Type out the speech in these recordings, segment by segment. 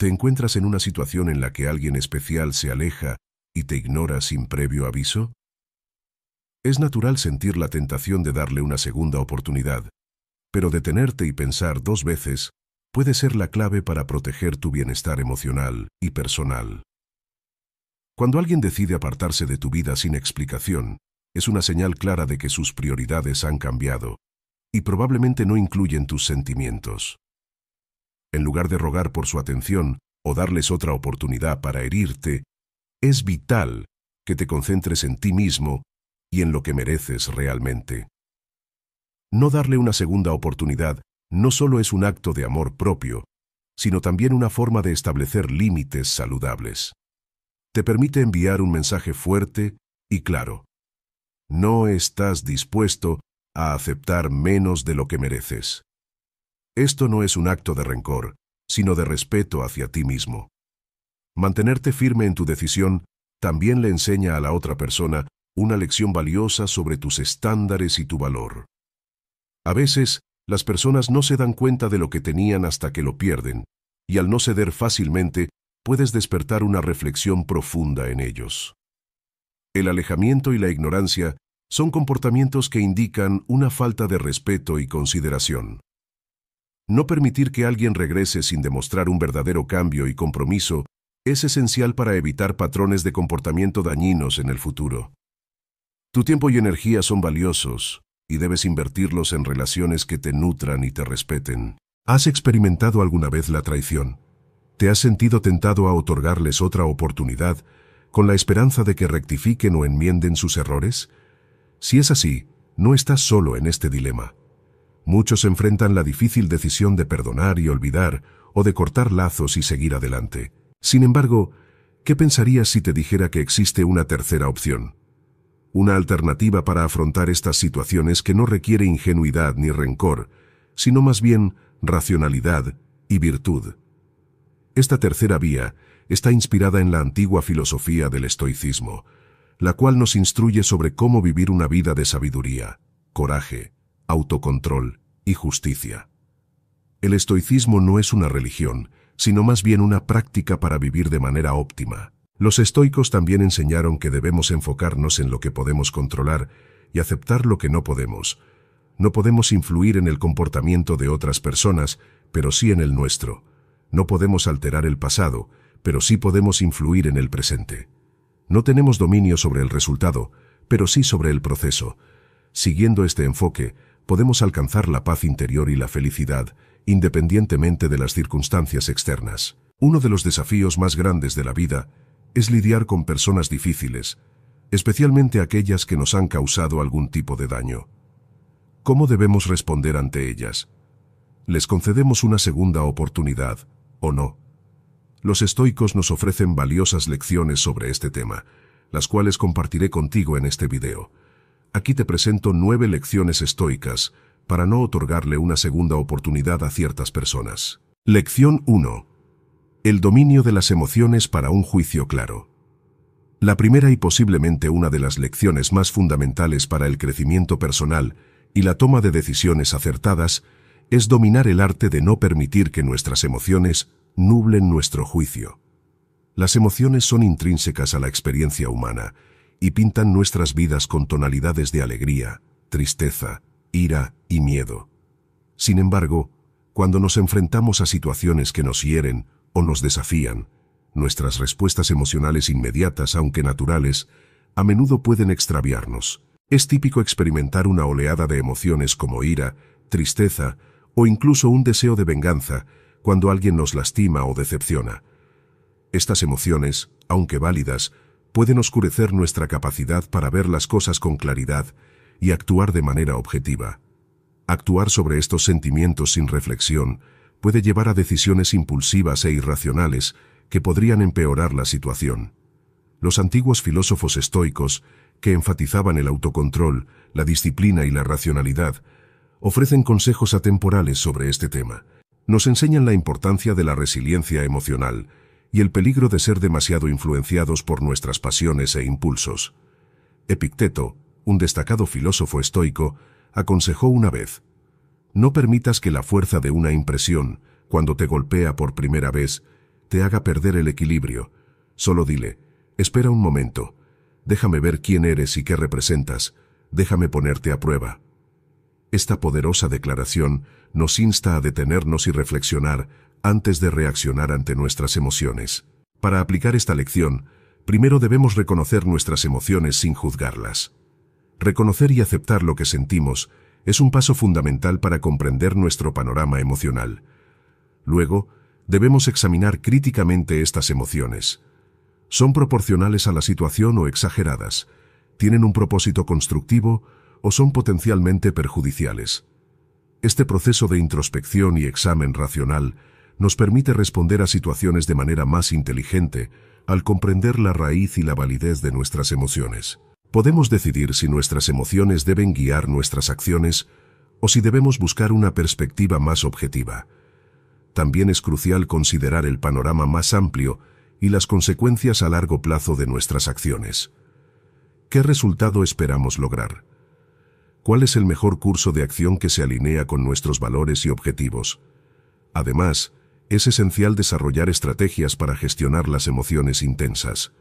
te encuentras en una situación en la que alguien especial se aleja y te ignora sin previo aviso? Es natural sentir la tentación de darle una segunda oportunidad, pero detenerte y pensar dos veces puede ser la clave para proteger tu bienestar emocional y personal. Cuando alguien decide apartarse de tu vida sin explicación, es una señal clara de que sus prioridades han cambiado y probablemente no incluyen tus sentimientos en lugar de rogar por su atención o darles otra oportunidad para herirte, es vital que te concentres en ti mismo y en lo que mereces realmente. No darle una segunda oportunidad no solo es un acto de amor propio, sino también una forma de establecer límites saludables. Te permite enviar un mensaje fuerte y claro. No estás dispuesto a aceptar menos de lo que mereces. Esto no es un acto de rencor, sino de respeto hacia ti mismo. Mantenerte firme en tu decisión también le enseña a la otra persona una lección valiosa sobre tus estándares y tu valor. A veces, las personas no se dan cuenta de lo que tenían hasta que lo pierden, y al no ceder fácilmente, puedes despertar una reflexión profunda en ellos. El alejamiento y la ignorancia son comportamientos que indican una falta de respeto y consideración. No permitir que alguien regrese sin demostrar un verdadero cambio y compromiso es esencial para evitar patrones de comportamiento dañinos en el futuro. Tu tiempo y energía son valiosos y debes invertirlos en relaciones que te nutran y te respeten. ¿Has experimentado alguna vez la traición? ¿Te has sentido tentado a otorgarles otra oportunidad con la esperanza de que rectifiquen o enmienden sus errores? Si es así, no estás solo en este dilema. Muchos enfrentan la difícil decisión de perdonar y olvidar, o de cortar lazos y seguir adelante. Sin embargo, ¿qué pensarías si te dijera que existe una tercera opción? Una alternativa para afrontar estas situaciones que no requiere ingenuidad ni rencor, sino más bien racionalidad y virtud. Esta tercera vía está inspirada en la antigua filosofía del estoicismo, la cual nos instruye sobre cómo vivir una vida de sabiduría, coraje, autocontrol y justicia. El estoicismo no es una religión, sino más bien una práctica para vivir de manera óptima. Los estoicos también enseñaron que debemos enfocarnos en lo que podemos controlar y aceptar lo que no podemos. No podemos influir en el comportamiento de otras personas, pero sí en el nuestro. No podemos alterar el pasado, pero sí podemos influir en el presente. No tenemos dominio sobre el resultado, pero sí sobre el proceso. Siguiendo este enfoque, podemos alcanzar la paz interior y la felicidad, independientemente de las circunstancias externas. Uno de los desafíos más grandes de la vida es lidiar con personas difíciles, especialmente aquellas que nos han causado algún tipo de daño. ¿Cómo debemos responder ante ellas? ¿Les concedemos una segunda oportunidad o no? Los estoicos nos ofrecen valiosas lecciones sobre este tema, las cuales compartiré contigo en este video. Aquí te presento nueve lecciones estoicas para no otorgarle una segunda oportunidad a ciertas personas. Lección 1. El dominio de las emociones para un juicio claro. La primera y posiblemente una de las lecciones más fundamentales para el crecimiento personal y la toma de decisiones acertadas es dominar el arte de no permitir que nuestras emociones nublen nuestro juicio. Las emociones son intrínsecas a la experiencia humana y pintan nuestras vidas con tonalidades de alegría, tristeza, ira y miedo. Sin embargo, cuando nos enfrentamos a situaciones que nos hieren o nos desafían, nuestras respuestas emocionales inmediatas, aunque naturales, a menudo pueden extraviarnos. Es típico experimentar una oleada de emociones como ira, tristeza o incluso un deseo de venganza cuando alguien nos lastima o decepciona. Estas emociones, aunque válidas, pueden oscurecer nuestra capacidad para ver las cosas con claridad y actuar de manera objetiva. Actuar sobre estos sentimientos sin reflexión puede llevar a decisiones impulsivas e irracionales que podrían empeorar la situación. Los antiguos filósofos estoicos, que enfatizaban el autocontrol, la disciplina y la racionalidad, ofrecen consejos atemporales sobre este tema. Nos enseñan la importancia de la resiliencia emocional, y el peligro de ser demasiado influenciados por nuestras pasiones e impulsos. Epicteto, un destacado filósofo estoico, aconsejó una vez, No permitas que la fuerza de una impresión, cuando te golpea por primera vez, te haga perder el equilibrio. Solo dile, espera un momento, déjame ver quién eres y qué representas, déjame ponerte a prueba. Esta poderosa declaración nos insta a detenernos y reflexionar antes de reaccionar ante nuestras emociones. Para aplicar esta lección, primero debemos reconocer nuestras emociones sin juzgarlas. Reconocer y aceptar lo que sentimos es un paso fundamental para comprender nuestro panorama emocional. Luego, debemos examinar críticamente estas emociones. ¿Son proporcionales a la situación o exageradas? ¿Tienen un propósito constructivo o son potencialmente perjudiciales? Este proceso de introspección y examen racional nos permite responder a situaciones de manera más inteligente al comprender la raíz y la validez de nuestras emociones. Podemos decidir si nuestras emociones deben guiar nuestras acciones o si debemos buscar una perspectiva más objetiva. También es crucial considerar el panorama más amplio y las consecuencias a largo plazo de nuestras acciones. ¿Qué resultado esperamos lograr? ¿Cuál es el mejor curso de acción que se alinea con nuestros valores y objetivos? Además, es esencial desarrollar estrategias para gestionar las emociones intensas.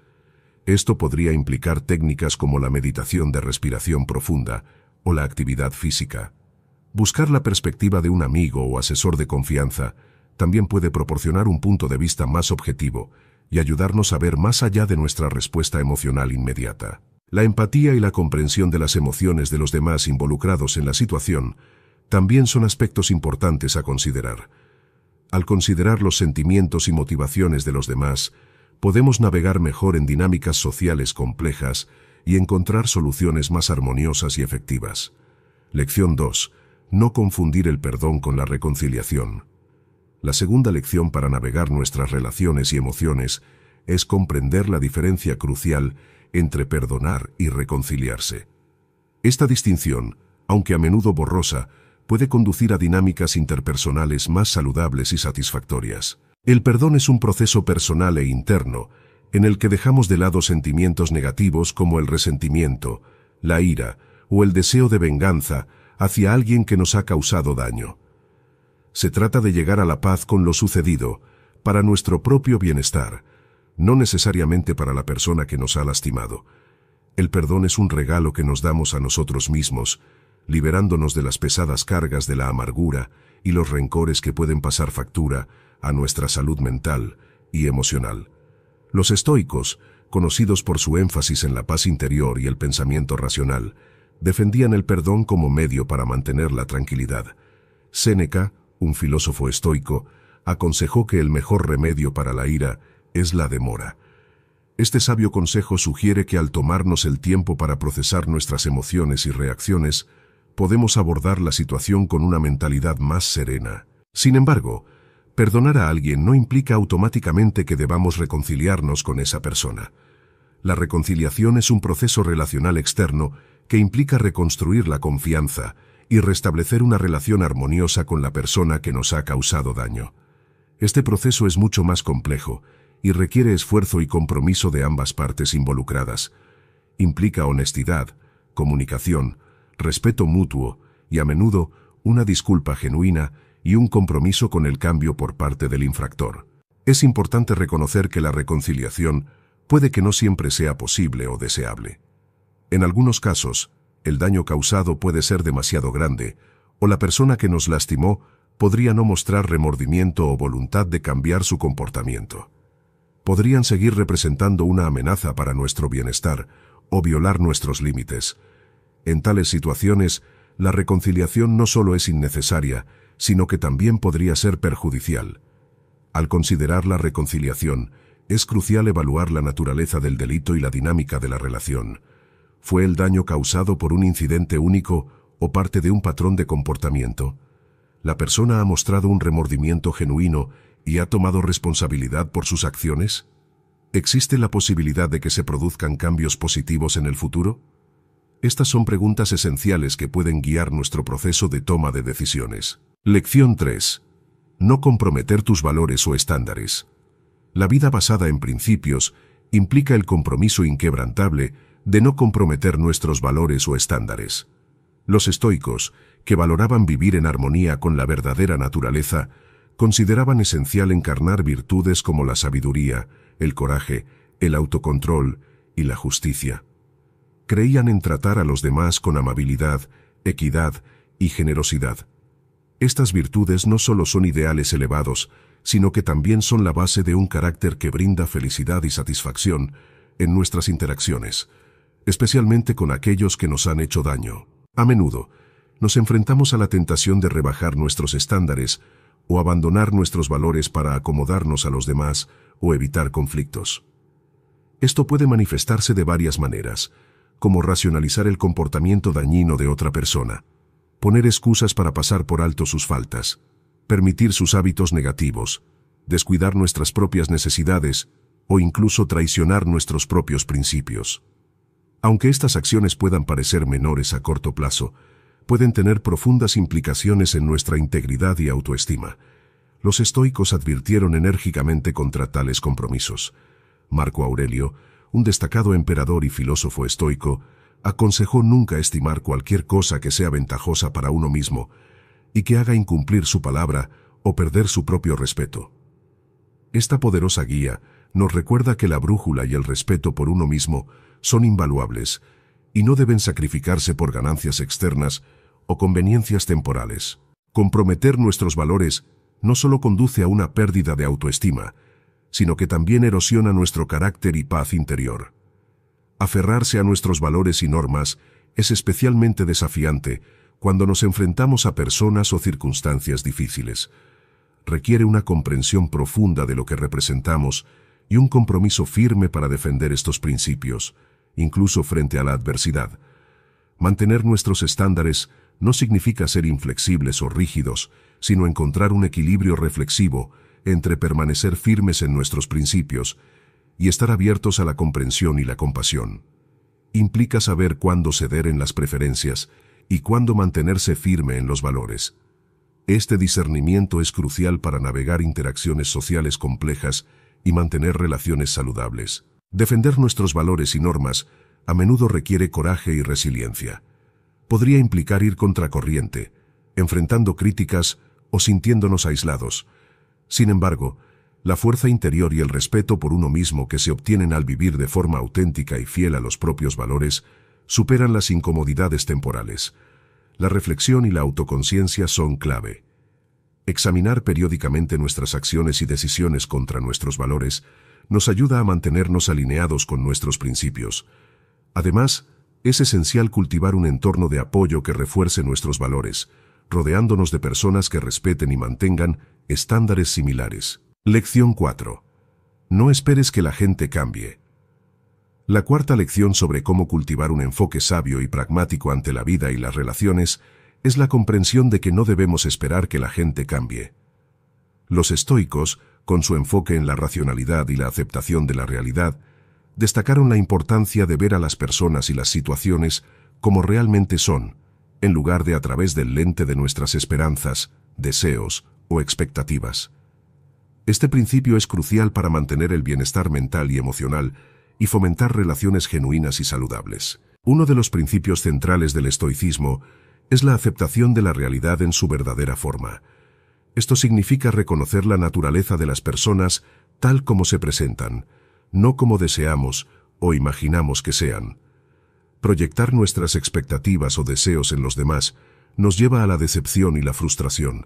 Esto podría implicar técnicas como la meditación de respiración profunda o la actividad física. Buscar la perspectiva de un amigo o asesor de confianza también puede proporcionar un punto de vista más objetivo y ayudarnos a ver más allá de nuestra respuesta emocional inmediata. La empatía y la comprensión de las emociones de los demás involucrados en la situación también son aspectos importantes a considerar. Al considerar los sentimientos y motivaciones de los demás, podemos navegar mejor en dinámicas sociales complejas y encontrar soluciones más armoniosas y efectivas. Lección 2. No confundir el perdón con la reconciliación. La segunda lección para navegar nuestras relaciones y emociones es comprender la diferencia crucial entre perdonar y reconciliarse. Esta distinción, aunque a menudo borrosa, puede conducir a dinámicas interpersonales más saludables y satisfactorias. El perdón es un proceso personal e interno, en el que dejamos de lado sentimientos negativos como el resentimiento, la ira o el deseo de venganza hacia alguien que nos ha causado daño. Se trata de llegar a la paz con lo sucedido, para nuestro propio bienestar, no necesariamente para la persona que nos ha lastimado. El perdón es un regalo que nos damos a nosotros mismos liberándonos de las pesadas cargas de la amargura y los rencores que pueden pasar factura a nuestra salud mental y emocional. Los estoicos, conocidos por su énfasis en la paz interior y el pensamiento racional, defendían el perdón como medio para mantener la tranquilidad. Séneca, un filósofo estoico, aconsejó que el mejor remedio para la ira es la demora. Este sabio consejo sugiere que al tomarnos el tiempo para procesar nuestras emociones y reacciones, podemos abordar la situación con una mentalidad más serena. Sin embargo, perdonar a alguien no implica automáticamente que debamos reconciliarnos con esa persona. La reconciliación es un proceso relacional externo que implica reconstruir la confianza y restablecer una relación armoniosa con la persona que nos ha causado daño. Este proceso es mucho más complejo y requiere esfuerzo y compromiso de ambas partes involucradas. Implica honestidad, comunicación, respeto mutuo y a menudo una disculpa genuina y un compromiso con el cambio por parte del infractor. Es importante reconocer que la reconciliación puede que no siempre sea posible o deseable. En algunos casos, el daño causado puede ser demasiado grande, o la persona que nos lastimó podría no mostrar remordimiento o voluntad de cambiar su comportamiento. Podrían seguir representando una amenaza para nuestro bienestar o violar nuestros límites, en tales situaciones, la reconciliación no solo es innecesaria, sino que también podría ser perjudicial. Al considerar la reconciliación, es crucial evaluar la naturaleza del delito y la dinámica de la relación. ¿Fue el daño causado por un incidente único o parte de un patrón de comportamiento? ¿La persona ha mostrado un remordimiento genuino y ha tomado responsabilidad por sus acciones? ¿Existe la posibilidad de que se produzcan cambios positivos en el futuro? Estas son preguntas esenciales que pueden guiar nuestro proceso de toma de decisiones. Lección 3. No comprometer tus valores o estándares. La vida basada en principios implica el compromiso inquebrantable de no comprometer nuestros valores o estándares. Los estoicos, que valoraban vivir en armonía con la verdadera naturaleza, consideraban esencial encarnar virtudes como la sabiduría, el coraje, el autocontrol y la justicia creían en tratar a los demás con amabilidad, equidad y generosidad. Estas virtudes no solo son ideales elevados, sino que también son la base de un carácter que brinda felicidad y satisfacción en nuestras interacciones, especialmente con aquellos que nos han hecho daño. A menudo, nos enfrentamos a la tentación de rebajar nuestros estándares o abandonar nuestros valores para acomodarnos a los demás o evitar conflictos. Esto puede manifestarse de varias maneras, como racionalizar el comportamiento dañino de otra persona, poner excusas para pasar por alto sus faltas, permitir sus hábitos negativos, descuidar nuestras propias necesidades o incluso traicionar nuestros propios principios. Aunque estas acciones puedan parecer menores a corto plazo, pueden tener profundas implicaciones en nuestra integridad y autoestima. Los estoicos advirtieron enérgicamente contra tales compromisos. Marco Aurelio un destacado emperador y filósofo estoico, aconsejó nunca estimar cualquier cosa que sea ventajosa para uno mismo y que haga incumplir su palabra o perder su propio respeto. Esta poderosa guía nos recuerda que la brújula y el respeto por uno mismo son invaluables y no deben sacrificarse por ganancias externas o conveniencias temporales. Comprometer nuestros valores no solo conduce a una pérdida de autoestima, sino que también erosiona nuestro carácter y paz interior. Aferrarse a nuestros valores y normas es especialmente desafiante cuando nos enfrentamos a personas o circunstancias difíciles. Requiere una comprensión profunda de lo que representamos y un compromiso firme para defender estos principios, incluso frente a la adversidad. Mantener nuestros estándares no significa ser inflexibles o rígidos, sino encontrar un equilibrio reflexivo entre permanecer firmes en nuestros principios y estar abiertos a la comprensión y la compasión. Implica saber cuándo ceder en las preferencias y cuándo mantenerse firme en los valores. Este discernimiento es crucial para navegar interacciones sociales complejas y mantener relaciones saludables. Defender nuestros valores y normas a menudo requiere coraje y resiliencia. Podría implicar ir contracorriente, enfrentando críticas o sintiéndonos aislados, sin embargo, la fuerza interior y el respeto por uno mismo que se obtienen al vivir de forma auténtica y fiel a los propios valores superan las incomodidades temporales. La reflexión y la autoconciencia son clave. Examinar periódicamente nuestras acciones y decisiones contra nuestros valores nos ayuda a mantenernos alineados con nuestros principios. Además, es esencial cultivar un entorno de apoyo que refuerce nuestros valores, rodeándonos de personas que respeten y mantengan estándares similares. Lección 4. No esperes que la gente cambie. La cuarta lección sobre cómo cultivar un enfoque sabio y pragmático ante la vida y las relaciones es la comprensión de que no debemos esperar que la gente cambie. Los estoicos, con su enfoque en la racionalidad y la aceptación de la realidad, destacaron la importancia de ver a las personas y las situaciones como realmente son, en lugar de a través del lente de nuestras esperanzas, deseos o expectativas. Este principio es crucial para mantener el bienestar mental y emocional y fomentar relaciones genuinas y saludables. Uno de los principios centrales del estoicismo es la aceptación de la realidad en su verdadera forma. Esto significa reconocer la naturaleza de las personas tal como se presentan, no como deseamos o imaginamos que sean. Proyectar nuestras expectativas o deseos en los demás nos lleva a la decepción y la frustración,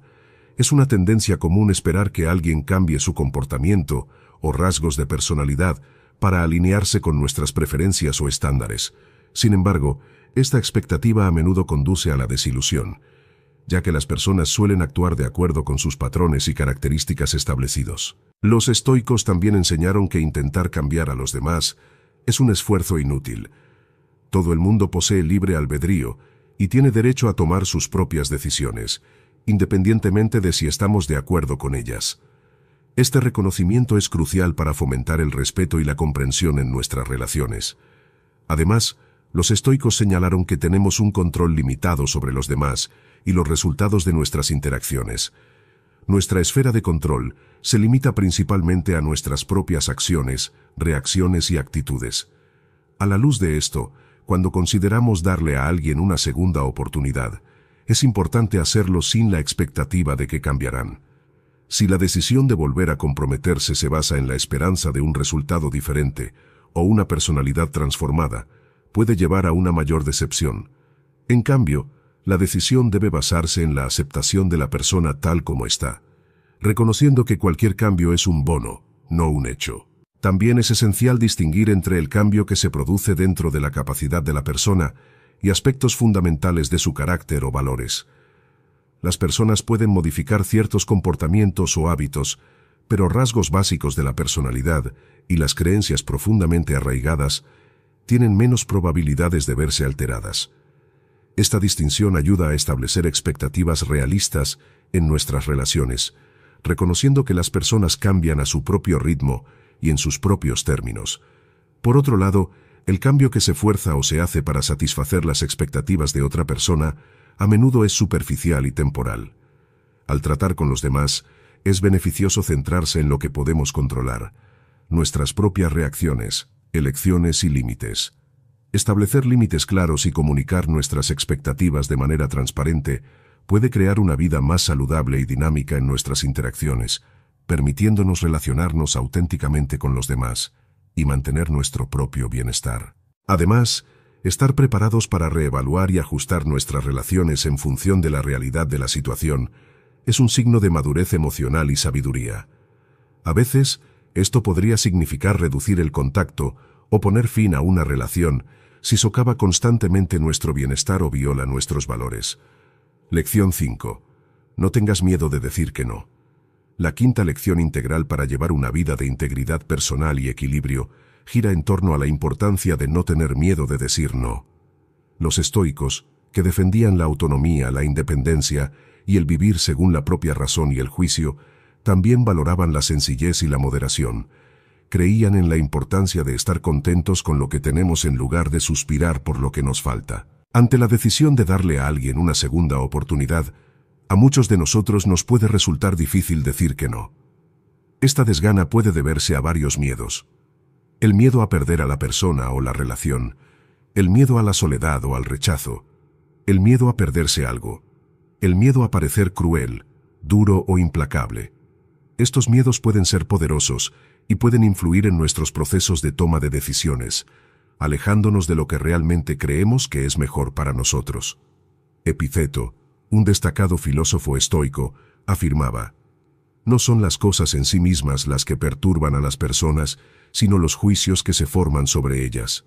es una tendencia común esperar que alguien cambie su comportamiento o rasgos de personalidad para alinearse con nuestras preferencias o estándares. Sin embargo, esta expectativa a menudo conduce a la desilusión, ya que las personas suelen actuar de acuerdo con sus patrones y características establecidos. Los estoicos también enseñaron que intentar cambiar a los demás es un esfuerzo inútil. Todo el mundo posee libre albedrío y tiene derecho a tomar sus propias decisiones independientemente de si estamos de acuerdo con ellas. Este reconocimiento es crucial para fomentar el respeto y la comprensión en nuestras relaciones. Además, los estoicos señalaron que tenemos un control limitado sobre los demás y los resultados de nuestras interacciones. Nuestra esfera de control se limita principalmente a nuestras propias acciones, reacciones y actitudes. A la luz de esto, cuando consideramos darle a alguien una segunda oportunidad, es importante hacerlo sin la expectativa de que cambiarán. Si la decisión de volver a comprometerse se basa en la esperanza de un resultado diferente o una personalidad transformada, puede llevar a una mayor decepción. En cambio, la decisión debe basarse en la aceptación de la persona tal como está, reconociendo que cualquier cambio es un bono, no un hecho. También es esencial distinguir entre el cambio que se produce dentro de la capacidad de la persona y aspectos fundamentales de su carácter o valores. Las personas pueden modificar ciertos comportamientos o hábitos, pero rasgos básicos de la personalidad y las creencias profundamente arraigadas tienen menos probabilidades de verse alteradas. Esta distinción ayuda a establecer expectativas realistas en nuestras relaciones, reconociendo que las personas cambian a su propio ritmo y en sus propios términos. Por otro lado, el cambio que se fuerza o se hace para satisfacer las expectativas de otra persona a menudo es superficial y temporal. Al tratar con los demás, es beneficioso centrarse en lo que podemos controlar, nuestras propias reacciones, elecciones y límites. Establecer límites claros y comunicar nuestras expectativas de manera transparente puede crear una vida más saludable y dinámica en nuestras interacciones, permitiéndonos relacionarnos auténticamente con los demás y mantener nuestro propio bienestar. Además, estar preparados para reevaluar y ajustar nuestras relaciones en función de la realidad de la situación es un signo de madurez emocional y sabiduría. A veces, esto podría significar reducir el contacto o poner fin a una relación si socava constantemente nuestro bienestar o viola nuestros valores. Lección 5. No tengas miedo de decir que no. La quinta lección integral para llevar una vida de integridad personal y equilibrio gira en torno a la importancia de no tener miedo de decir no. Los estoicos, que defendían la autonomía, la independencia y el vivir según la propia razón y el juicio, también valoraban la sencillez y la moderación. Creían en la importancia de estar contentos con lo que tenemos en lugar de suspirar por lo que nos falta. Ante la decisión de darle a alguien una segunda oportunidad, a muchos de nosotros nos puede resultar difícil decir que no. Esta desgana puede deberse a varios miedos. El miedo a perder a la persona o la relación, el miedo a la soledad o al rechazo, el miedo a perderse algo, el miedo a parecer cruel, duro o implacable. Estos miedos pueden ser poderosos y pueden influir en nuestros procesos de toma de decisiones, alejándonos de lo que realmente creemos que es mejor para nosotros. EPICETO un destacado filósofo estoico, afirmaba, No son las cosas en sí mismas las que perturban a las personas, sino los juicios que se forman sobre ellas.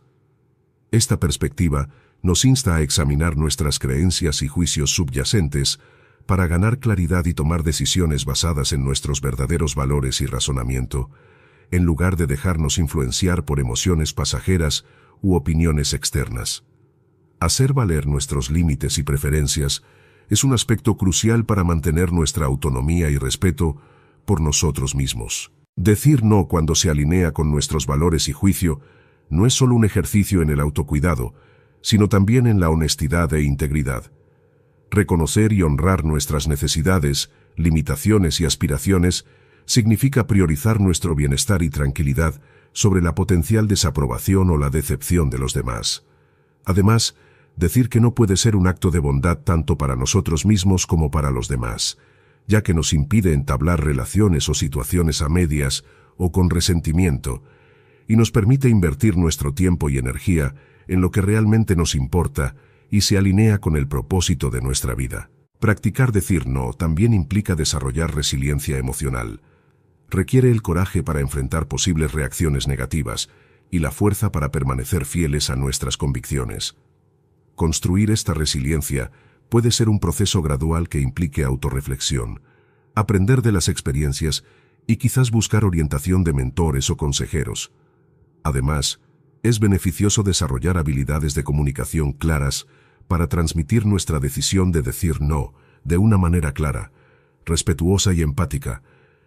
Esta perspectiva nos insta a examinar nuestras creencias y juicios subyacentes para ganar claridad y tomar decisiones basadas en nuestros verdaderos valores y razonamiento, en lugar de dejarnos influenciar por emociones pasajeras u opiniones externas. Hacer valer nuestros límites y preferencias es un aspecto crucial para mantener nuestra autonomía y respeto por nosotros mismos. Decir no cuando se alinea con nuestros valores y juicio no es solo un ejercicio en el autocuidado, sino también en la honestidad e integridad. Reconocer y honrar nuestras necesidades, limitaciones y aspiraciones significa priorizar nuestro bienestar y tranquilidad sobre la potencial desaprobación o la decepción de los demás. Además, decir que no puede ser un acto de bondad tanto para nosotros mismos como para los demás, ya que nos impide entablar relaciones o situaciones a medias o con resentimiento, y nos permite invertir nuestro tiempo y energía en lo que realmente nos importa y se alinea con el propósito de nuestra vida. Practicar decir no también implica desarrollar resiliencia emocional. Requiere el coraje para enfrentar posibles reacciones negativas y la fuerza para permanecer fieles a nuestras convicciones. Construir esta resiliencia puede ser un proceso gradual que implique autorreflexión, aprender de las experiencias y quizás buscar orientación de mentores o consejeros. Además, es beneficioso desarrollar habilidades de comunicación claras para transmitir nuestra decisión de decir no de una manera clara, respetuosa y empática,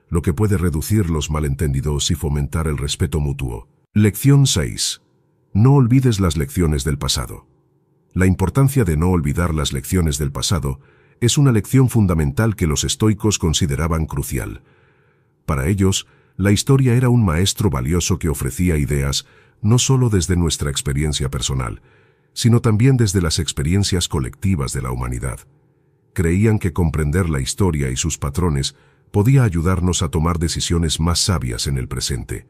lo que puede reducir los malentendidos y fomentar el respeto mutuo. Lección 6. No olvides las lecciones del pasado. La importancia de no olvidar las lecciones del pasado es una lección fundamental que los estoicos consideraban crucial. Para ellos, la historia era un maestro valioso que ofrecía ideas no solo desde nuestra experiencia personal, sino también desde las experiencias colectivas de la humanidad. Creían que comprender la historia y sus patrones podía ayudarnos a tomar decisiones más sabias en el presente.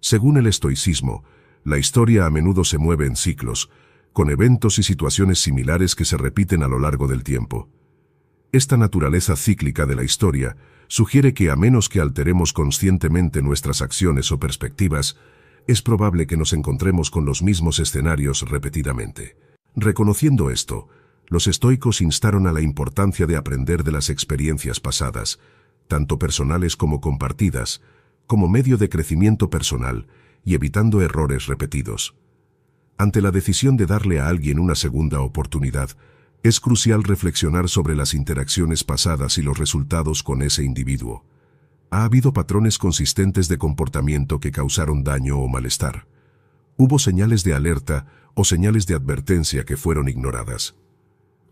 Según el estoicismo, la historia a menudo se mueve en ciclos, con eventos y situaciones similares que se repiten a lo largo del tiempo. Esta naturaleza cíclica de la historia sugiere que a menos que alteremos conscientemente nuestras acciones o perspectivas, es probable que nos encontremos con los mismos escenarios repetidamente. Reconociendo esto, los estoicos instaron a la importancia de aprender de las experiencias pasadas, tanto personales como compartidas, como medio de crecimiento personal y evitando errores repetidos. Ante la decisión de darle a alguien una segunda oportunidad, es crucial reflexionar sobre las interacciones pasadas y los resultados con ese individuo. Ha habido patrones consistentes de comportamiento que causaron daño o malestar. Hubo señales de alerta o señales de advertencia que fueron ignoradas.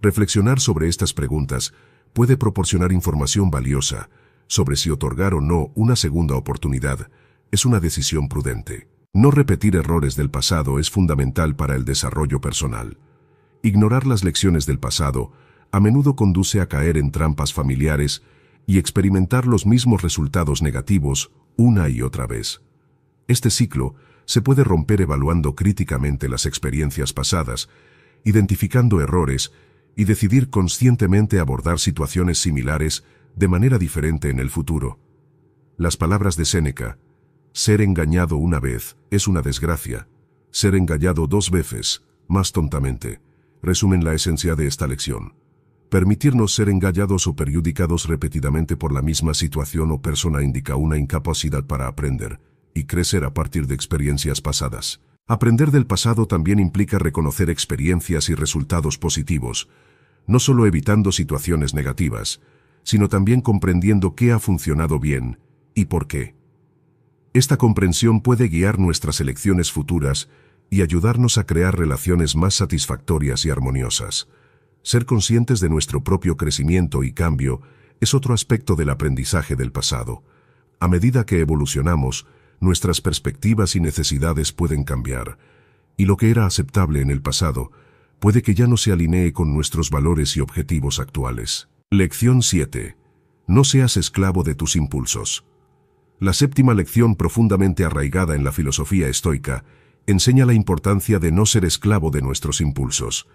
Reflexionar sobre estas preguntas puede proporcionar información valiosa sobre si otorgar o no una segunda oportunidad es una decisión prudente. No repetir errores del pasado es fundamental para el desarrollo personal. Ignorar las lecciones del pasado a menudo conduce a caer en trampas familiares y experimentar los mismos resultados negativos una y otra vez. Este ciclo se puede romper evaluando críticamente las experiencias pasadas, identificando errores y decidir conscientemente abordar situaciones similares de manera diferente en el futuro. Las palabras de Séneca, ser engañado una vez es una desgracia. Ser engañado dos veces, más tontamente, resumen la esencia de esta lección. Permitirnos ser engañados o perjudicados repetidamente por la misma situación o persona indica una incapacidad para aprender y crecer a partir de experiencias pasadas. Aprender del pasado también implica reconocer experiencias y resultados positivos, no solo evitando situaciones negativas, sino también comprendiendo qué ha funcionado bien y por qué. Esta comprensión puede guiar nuestras elecciones futuras y ayudarnos a crear relaciones más satisfactorias y armoniosas. Ser conscientes de nuestro propio crecimiento y cambio es otro aspecto del aprendizaje del pasado. A medida que evolucionamos, nuestras perspectivas y necesidades pueden cambiar, y lo que era aceptable en el pasado puede que ya no se alinee con nuestros valores y objetivos actuales. Lección 7. No seas esclavo de tus impulsos. La séptima lección profundamente arraigada en la filosofía estoica enseña la importancia de no ser esclavo de nuestros impulsos.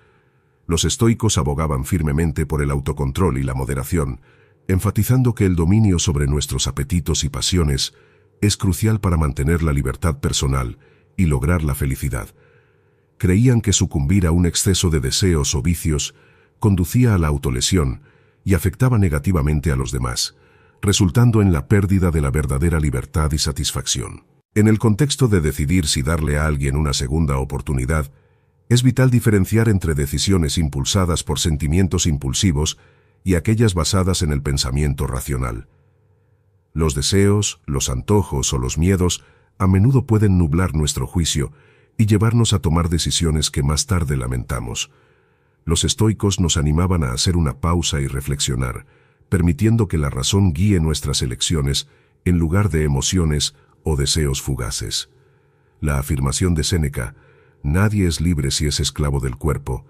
Los estoicos abogaban firmemente por el autocontrol y la moderación, enfatizando que el dominio sobre nuestros apetitos y pasiones es crucial para mantener la libertad personal y lograr la felicidad. Creían que sucumbir a un exceso de deseos o vicios conducía a la autolesión y afectaba negativamente a los demás resultando en la pérdida de la verdadera libertad y satisfacción. En el contexto de decidir si darle a alguien una segunda oportunidad, es vital diferenciar entre decisiones impulsadas por sentimientos impulsivos y aquellas basadas en el pensamiento racional. Los deseos, los antojos o los miedos a menudo pueden nublar nuestro juicio y llevarnos a tomar decisiones que más tarde lamentamos. Los estoicos nos animaban a hacer una pausa y reflexionar, permitiendo que la razón guíe nuestras elecciones en lugar de emociones o deseos fugaces. La afirmación de Séneca, nadie es libre si es esclavo del cuerpo,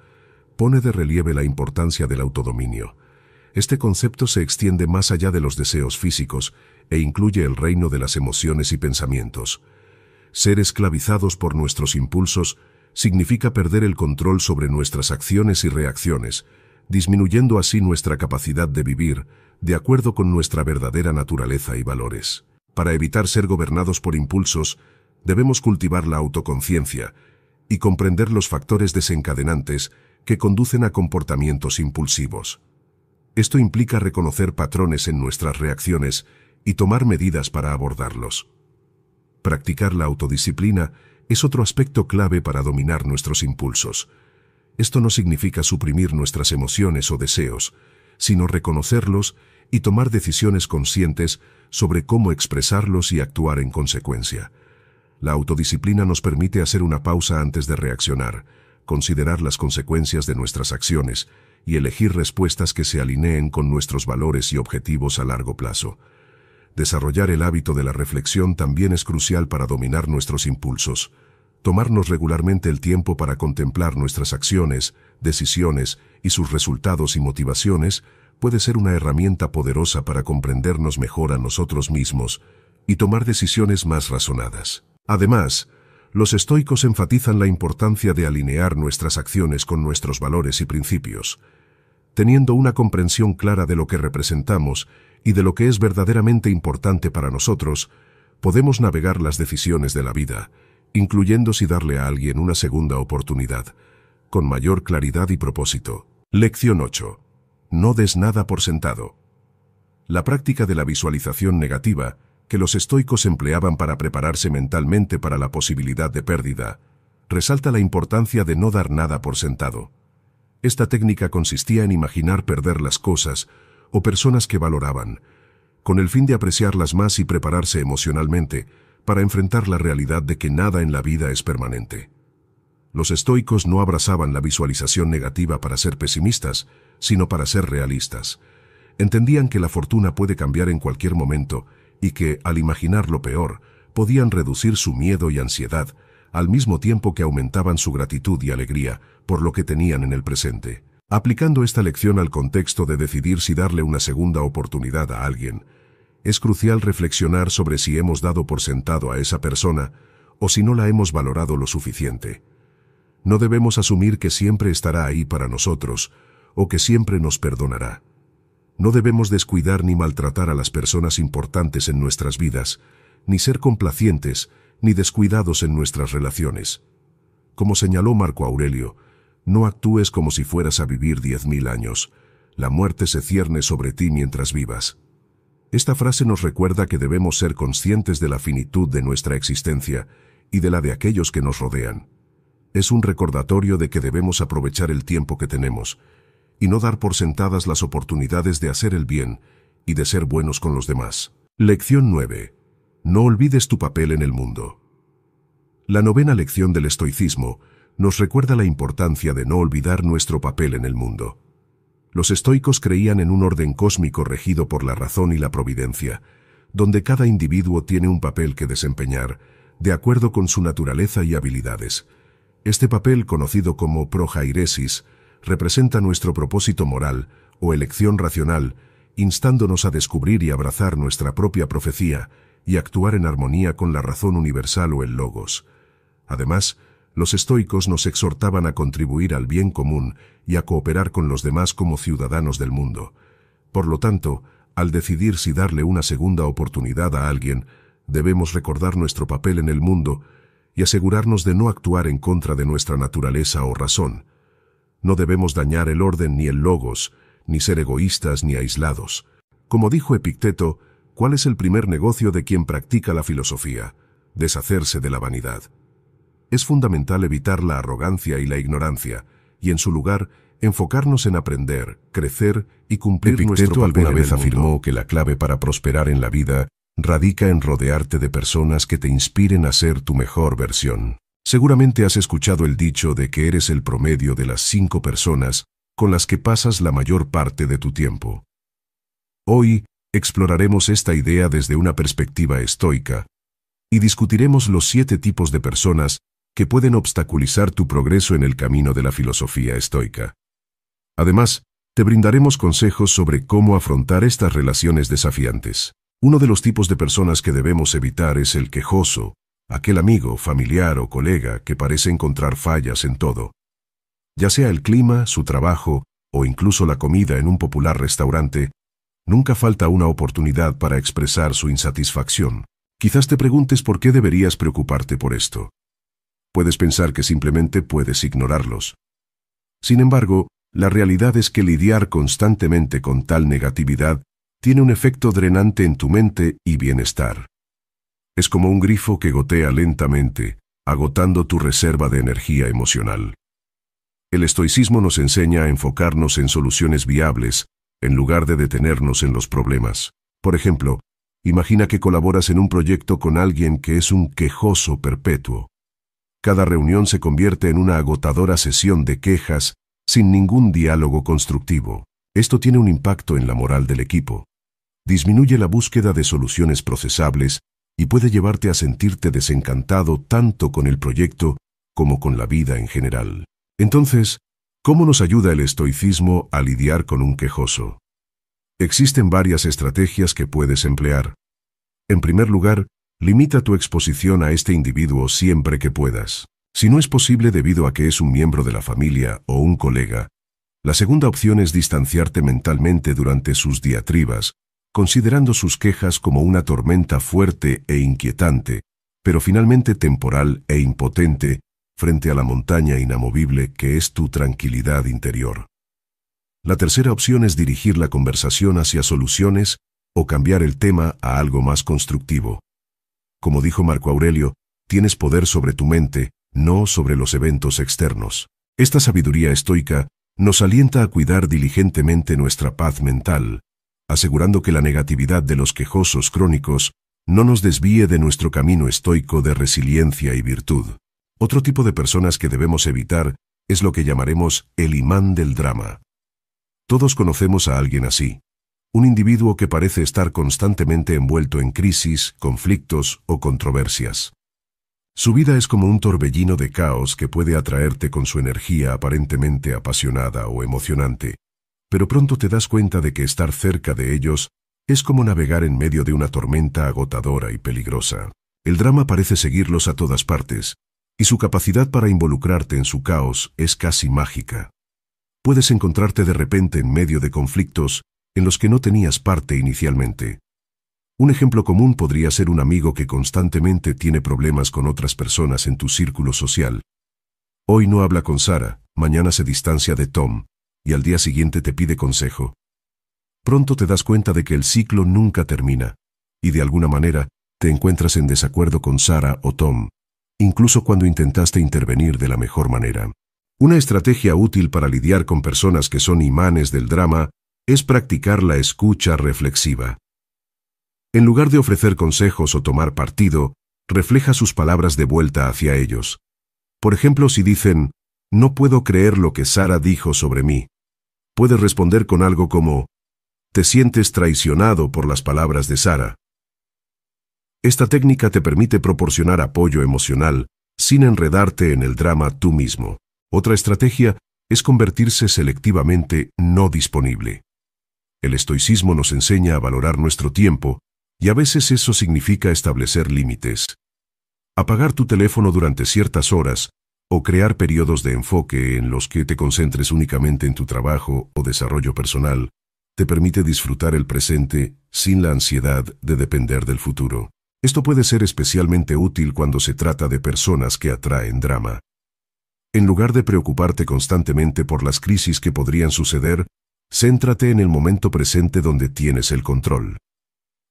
pone de relieve la importancia del autodominio. Este concepto se extiende más allá de los deseos físicos e incluye el reino de las emociones y pensamientos. Ser esclavizados por nuestros impulsos significa perder el control sobre nuestras acciones y reacciones, disminuyendo así nuestra capacidad de vivir de acuerdo con nuestra verdadera naturaleza y valores. Para evitar ser gobernados por impulsos, debemos cultivar la autoconciencia y comprender los factores desencadenantes que conducen a comportamientos impulsivos. Esto implica reconocer patrones en nuestras reacciones y tomar medidas para abordarlos. Practicar la autodisciplina es otro aspecto clave para dominar nuestros impulsos, esto no significa suprimir nuestras emociones o deseos, sino reconocerlos y tomar decisiones conscientes sobre cómo expresarlos y actuar en consecuencia. La autodisciplina nos permite hacer una pausa antes de reaccionar, considerar las consecuencias de nuestras acciones y elegir respuestas que se alineen con nuestros valores y objetivos a largo plazo. Desarrollar el hábito de la reflexión también es crucial para dominar nuestros impulsos tomarnos regularmente el tiempo para contemplar nuestras acciones, decisiones y sus resultados y motivaciones puede ser una herramienta poderosa para comprendernos mejor a nosotros mismos y tomar decisiones más razonadas. Además, los estoicos enfatizan la importancia de alinear nuestras acciones con nuestros valores y principios, teniendo una comprensión clara de lo que representamos y de lo que es verdaderamente importante para nosotros, podemos navegar las decisiones de la vida, incluyendo si darle a alguien una segunda oportunidad, con mayor claridad y propósito. Lección 8. No des nada por sentado. La práctica de la visualización negativa, que los estoicos empleaban para prepararse mentalmente para la posibilidad de pérdida, resalta la importancia de no dar nada por sentado. Esta técnica consistía en imaginar perder las cosas o personas que valoraban, con el fin de apreciarlas más y prepararse emocionalmente, para enfrentar la realidad de que nada en la vida es permanente. Los estoicos no abrazaban la visualización negativa para ser pesimistas, sino para ser realistas. Entendían que la fortuna puede cambiar en cualquier momento y que, al imaginar lo peor, podían reducir su miedo y ansiedad, al mismo tiempo que aumentaban su gratitud y alegría por lo que tenían en el presente. Aplicando esta lección al contexto de decidir si darle una segunda oportunidad a alguien, es crucial reflexionar sobre si hemos dado por sentado a esa persona o si no la hemos valorado lo suficiente. No debemos asumir que siempre estará ahí para nosotros o que siempre nos perdonará. No debemos descuidar ni maltratar a las personas importantes en nuestras vidas, ni ser complacientes, ni descuidados en nuestras relaciones. Como señaló Marco Aurelio, no actúes como si fueras a vivir diez mil años. La muerte se cierne sobre ti mientras vivas. Esta frase nos recuerda que debemos ser conscientes de la finitud de nuestra existencia y de la de aquellos que nos rodean. Es un recordatorio de que debemos aprovechar el tiempo que tenemos y no dar por sentadas las oportunidades de hacer el bien y de ser buenos con los demás. Lección 9. No olvides tu papel en el mundo. La novena lección del estoicismo nos recuerda la importancia de no olvidar nuestro papel en el mundo. Los estoicos creían en un orden cósmico regido por la razón y la providencia, donde cada individuo tiene un papel que desempeñar, de acuerdo con su naturaleza y habilidades. Este papel, conocido como projairesis, representa nuestro propósito moral o elección racional, instándonos a descubrir y abrazar nuestra propia profecía y actuar en armonía con la razón universal o el logos. Además, los estoicos nos exhortaban a contribuir al bien común y a cooperar con los demás como ciudadanos del mundo. Por lo tanto, al decidir si darle una segunda oportunidad a alguien, debemos recordar nuestro papel en el mundo y asegurarnos de no actuar en contra de nuestra naturaleza o razón. No debemos dañar el orden ni el logos, ni ser egoístas ni aislados. Como dijo Epicteto, ¿cuál es el primer negocio de quien practica la filosofía? Deshacerse de la vanidad. Es fundamental evitar la arrogancia y la ignorancia, y en su lugar, enfocarnos en aprender, crecer y cumplir Epicteto nuestro alguna vez afirmó que la clave para prosperar en la vida radica en rodearte de personas que te inspiren a ser tu mejor versión. Seguramente has escuchado el dicho de que eres el promedio de las cinco personas con las que pasas la mayor parte de tu tiempo. Hoy, exploraremos esta idea desde una perspectiva estoica y discutiremos los siete tipos de personas que pueden obstaculizar tu progreso en el camino de la filosofía estoica. Además, te brindaremos consejos sobre cómo afrontar estas relaciones desafiantes. Uno de los tipos de personas que debemos evitar es el quejoso, aquel amigo, familiar o colega que parece encontrar fallas en todo. Ya sea el clima, su trabajo o incluso la comida en un popular restaurante, nunca falta una oportunidad para expresar su insatisfacción. Quizás te preguntes por qué deberías preocuparte por esto puedes pensar que simplemente puedes ignorarlos. Sin embargo, la realidad es que lidiar constantemente con tal negatividad tiene un efecto drenante en tu mente y bienestar. Es como un grifo que gotea lentamente, agotando tu reserva de energía emocional. El estoicismo nos enseña a enfocarnos en soluciones viables, en lugar de detenernos en los problemas. Por ejemplo, imagina que colaboras en un proyecto con alguien que es un quejoso perpetuo. Cada reunión se convierte en una agotadora sesión de quejas sin ningún diálogo constructivo. Esto tiene un impacto en la moral del equipo. Disminuye la búsqueda de soluciones procesables y puede llevarte a sentirte desencantado tanto con el proyecto como con la vida en general. Entonces, ¿cómo nos ayuda el estoicismo a lidiar con un quejoso? Existen varias estrategias que puedes emplear. En primer lugar, Limita tu exposición a este individuo siempre que puedas. Si no es posible debido a que es un miembro de la familia o un colega, la segunda opción es distanciarte mentalmente durante sus diatribas, considerando sus quejas como una tormenta fuerte e inquietante, pero finalmente temporal e impotente, frente a la montaña inamovible que es tu tranquilidad interior. La tercera opción es dirigir la conversación hacia soluciones o cambiar el tema a algo más constructivo. Como dijo Marco Aurelio, tienes poder sobre tu mente, no sobre los eventos externos. Esta sabiduría estoica nos alienta a cuidar diligentemente nuestra paz mental, asegurando que la negatividad de los quejosos crónicos no nos desvíe de nuestro camino estoico de resiliencia y virtud. Otro tipo de personas que debemos evitar es lo que llamaremos el imán del drama. Todos conocemos a alguien así, un individuo que parece estar constantemente envuelto en crisis, conflictos o controversias. Su vida es como un torbellino de caos que puede atraerte con su energía aparentemente apasionada o emocionante, pero pronto te das cuenta de que estar cerca de ellos es como navegar en medio de una tormenta agotadora y peligrosa. El drama parece seguirlos a todas partes, y su capacidad para involucrarte en su caos es casi mágica. Puedes encontrarte de repente en medio de conflictos en los que no tenías parte inicialmente. Un ejemplo común podría ser un amigo que constantemente tiene problemas con otras personas en tu círculo social. Hoy no habla con Sara, mañana se distancia de Tom, y al día siguiente te pide consejo. Pronto te das cuenta de que el ciclo nunca termina, y de alguna manera, te encuentras en desacuerdo con Sara o Tom, incluso cuando intentaste intervenir de la mejor manera. Una estrategia útil para lidiar con personas que son imanes del drama es practicar la escucha reflexiva. En lugar de ofrecer consejos o tomar partido, refleja sus palabras de vuelta hacia ellos. Por ejemplo, si dicen, no puedo creer lo que Sara dijo sobre mí, puedes responder con algo como, te sientes traicionado por las palabras de Sara. Esta técnica te permite proporcionar apoyo emocional sin enredarte en el drama tú mismo. Otra estrategia es convertirse selectivamente no disponible. El estoicismo nos enseña a valorar nuestro tiempo, y a veces eso significa establecer límites. Apagar tu teléfono durante ciertas horas, o crear periodos de enfoque en los que te concentres únicamente en tu trabajo o desarrollo personal, te permite disfrutar el presente sin la ansiedad de depender del futuro. Esto puede ser especialmente útil cuando se trata de personas que atraen drama. En lugar de preocuparte constantemente por las crisis que podrían suceder, Céntrate en el momento presente donde tienes el control.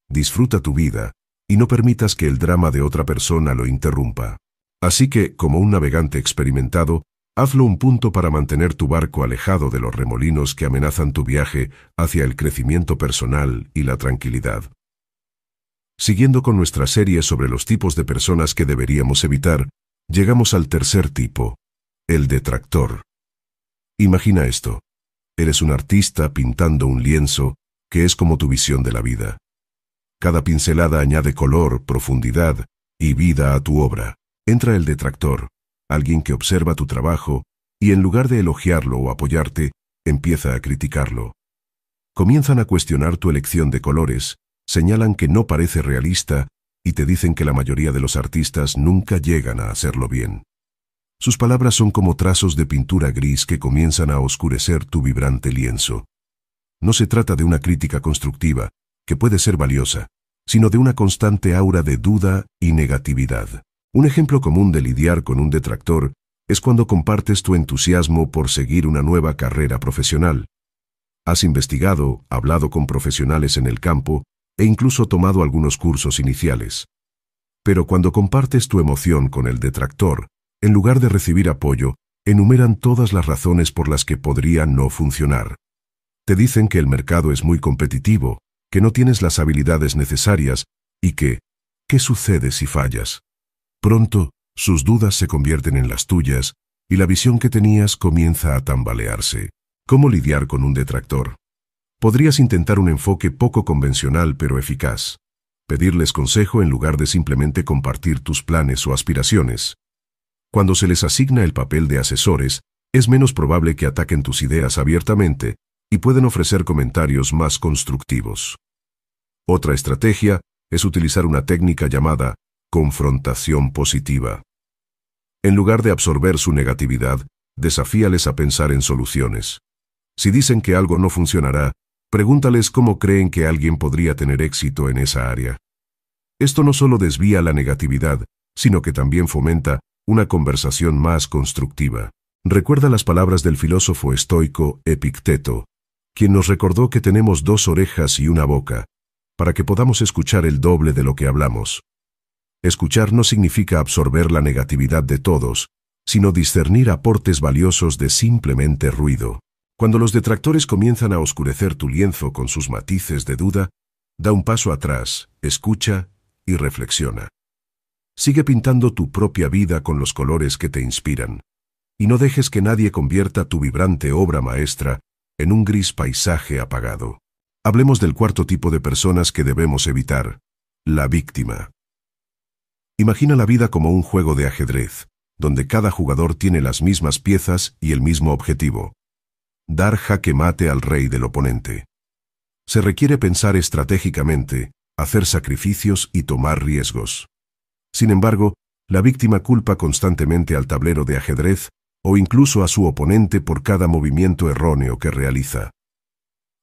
Disfruta tu vida y no permitas que el drama de otra persona lo interrumpa. Así que, como un navegante experimentado, hazlo un punto para mantener tu barco alejado de los remolinos que amenazan tu viaje hacia el crecimiento personal y la tranquilidad. Siguiendo con nuestra serie sobre los tipos de personas que deberíamos evitar, llegamos al tercer tipo, el detractor. Imagina esto. Eres un artista pintando un lienzo, que es como tu visión de la vida. Cada pincelada añade color, profundidad y vida a tu obra. Entra el detractor, alguien que observa tu trabajo, y en lugar de elogiarlo o apoyarte, empieza a criticarlo. Comienzan a cuestionar tu elección de colores, señalan que no parece realista y te dicen que la mayoría de los artistas nunca llegan a hacerlo bien. Sus palabras son como trazos de pintura gris que comienzan a oscurecer tu vibrante lienzo. No se trata de una crítica constructiva, que puede ser valiosa, sino de una constante aura de duda y negatividad. Un ejemplo común de lidiar con un detractor es cuando compartes tu entusiasmo por seguir una nueva carrera profesional. Has investigado, hablado con profesionales en el campo e incluso tomado algunos cursos iniciales. Pero cuando compartes tu emoción con el detractor, en lugar de recibir apoyo, enumeran todas las razones por las que podría no funcionar. Te dicen que el mercado es muy competitivo, que no tienes las habilidades necesarias y que, ¿qué sucede si fallas? Pronto, sus dudas se convierten en las tuyas y la visión que tenías comienza a tambalearse. ¿Cómo lidiar con un detractor? Podrías intentar un enfoque poco convencional pero eficaz. Pedirles consejo en lugar de simplemente compartir tus planes o aspiraciones. Cuando se les asigna el papel de asesores, es menos probable que ataquen tus ideas abiertamente y pueden ofrecer comentarios más constructivos. Otra estrategia es utilizar una técnica llamada confrontación positiva. En lugar de absorber su negatividad, desafíales a pensar en soluciones. Si dicen que algo no funcionará, pregúntales cómo creen que alguien podría tener éxito en esa área. Esto no solo desvía la negatividad, sino que también fomenta una conversación más constructiva. Recuerda las palabras del filósofo estoico Epicteto, quien nos recordó que tenemos dos orejas y una boca, para que podamos escuchar el doble de lo que hablamos. Escuchar no significa absorber la negatividad de todos, sino discernir aportes valiosos de simplemente ruido. Cuando los detractores comienzan a oscurecer tu lienzo con sus matices de duda, da un paso atrás, escucha y reflexiona. Sigue pintando tu propia vida con los colores que te inspiran. Y no dejes que nadie convierta tu vibrante obra maestra en un gris paisaje apagado. Hablemos del cuarto tipo de personas que debemos evitar, la víctima. Imagina la vida como un juego de ajedrez, donde cada jugador tiene las mismas piezas y el mismo objetivo. Dar jaque mate al rey del oponente. Se requiere pensar estratégicamente, hacer sacrificios y tomar riesgos. Sin embargo, la víctima culpa constantemente al tablero de ajedrez o incluso a su oponente por cada movimiento erróneo que realiza.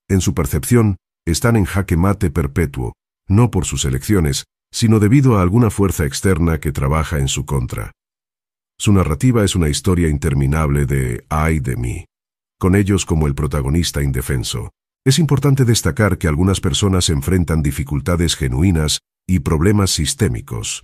En su percepción, están en jaque mate perpetuo, no por sus elecciones, sino debido a alguna fuerza externa que trabaja en su contra. Su narrativa es una historia interminable de ay de mí, con ellos como el protagonista indefenso. Es importante destacar que algunas personas enfrentan dificultades genuinas y problemas sistémicos.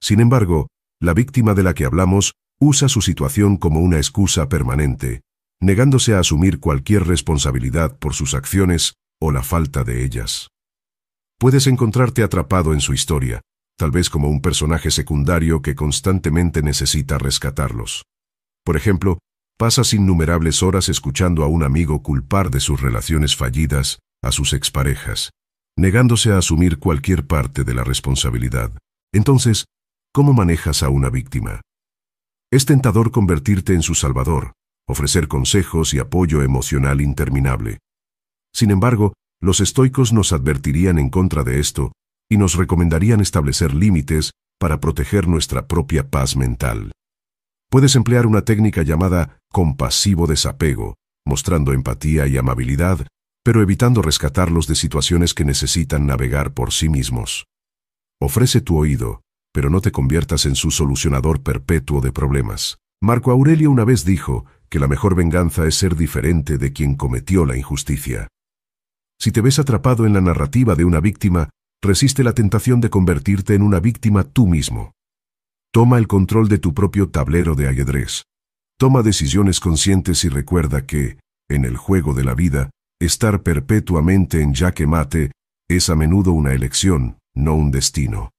Sin embargo, la víctima de la que hablamos usa su situación como una excusa permanente, negándose a asumir cualquier responsabilidad por sus acciones o la falta de ellas. Puedes encontrarte atrapado en su historia, tal vez como un personaje secundario que constantemente necesita rescatarlos. Por ejemplo, pasas innumerables horas escuchando a un amigo culpar de sus relaciones fallidas a sus exparejas, negándose a asumir cualquier parte de la responsabilidad. Entonces, ¿Cómo manejas a una víctima? Es tentador convertirte en su salvador, ofrecer consejos y apoyo emocional interminable. Sin embargo, los estoicos nos advertirían en contra de esto y nos recomendarían establecer límites para proteger nuestra propia paz mental. Puedes emplear una técnica llamada compasivo desapego, mostrando empatía y amabilidad, pero evitando rescatarlos de situaciones que necesitan navegar por sí mismos. Ofrece tu oído, pero no te conviertas en su solucionador perpetuo de problemas. Marco Aurelio una vez dijo que la mejor venganza es ser diferente de quien cometió la injusticia. Si te ves atrapado en la narrativa de una víctima, resiste la tentación de convertirte en una víctima tú mismo. Toma el control de tu propio tablero de ajedrez. Toma decisiones conscientes y recuerda que, en el juego de la vida, estar perpetuamente en que mate es a menudo una elección, no un destino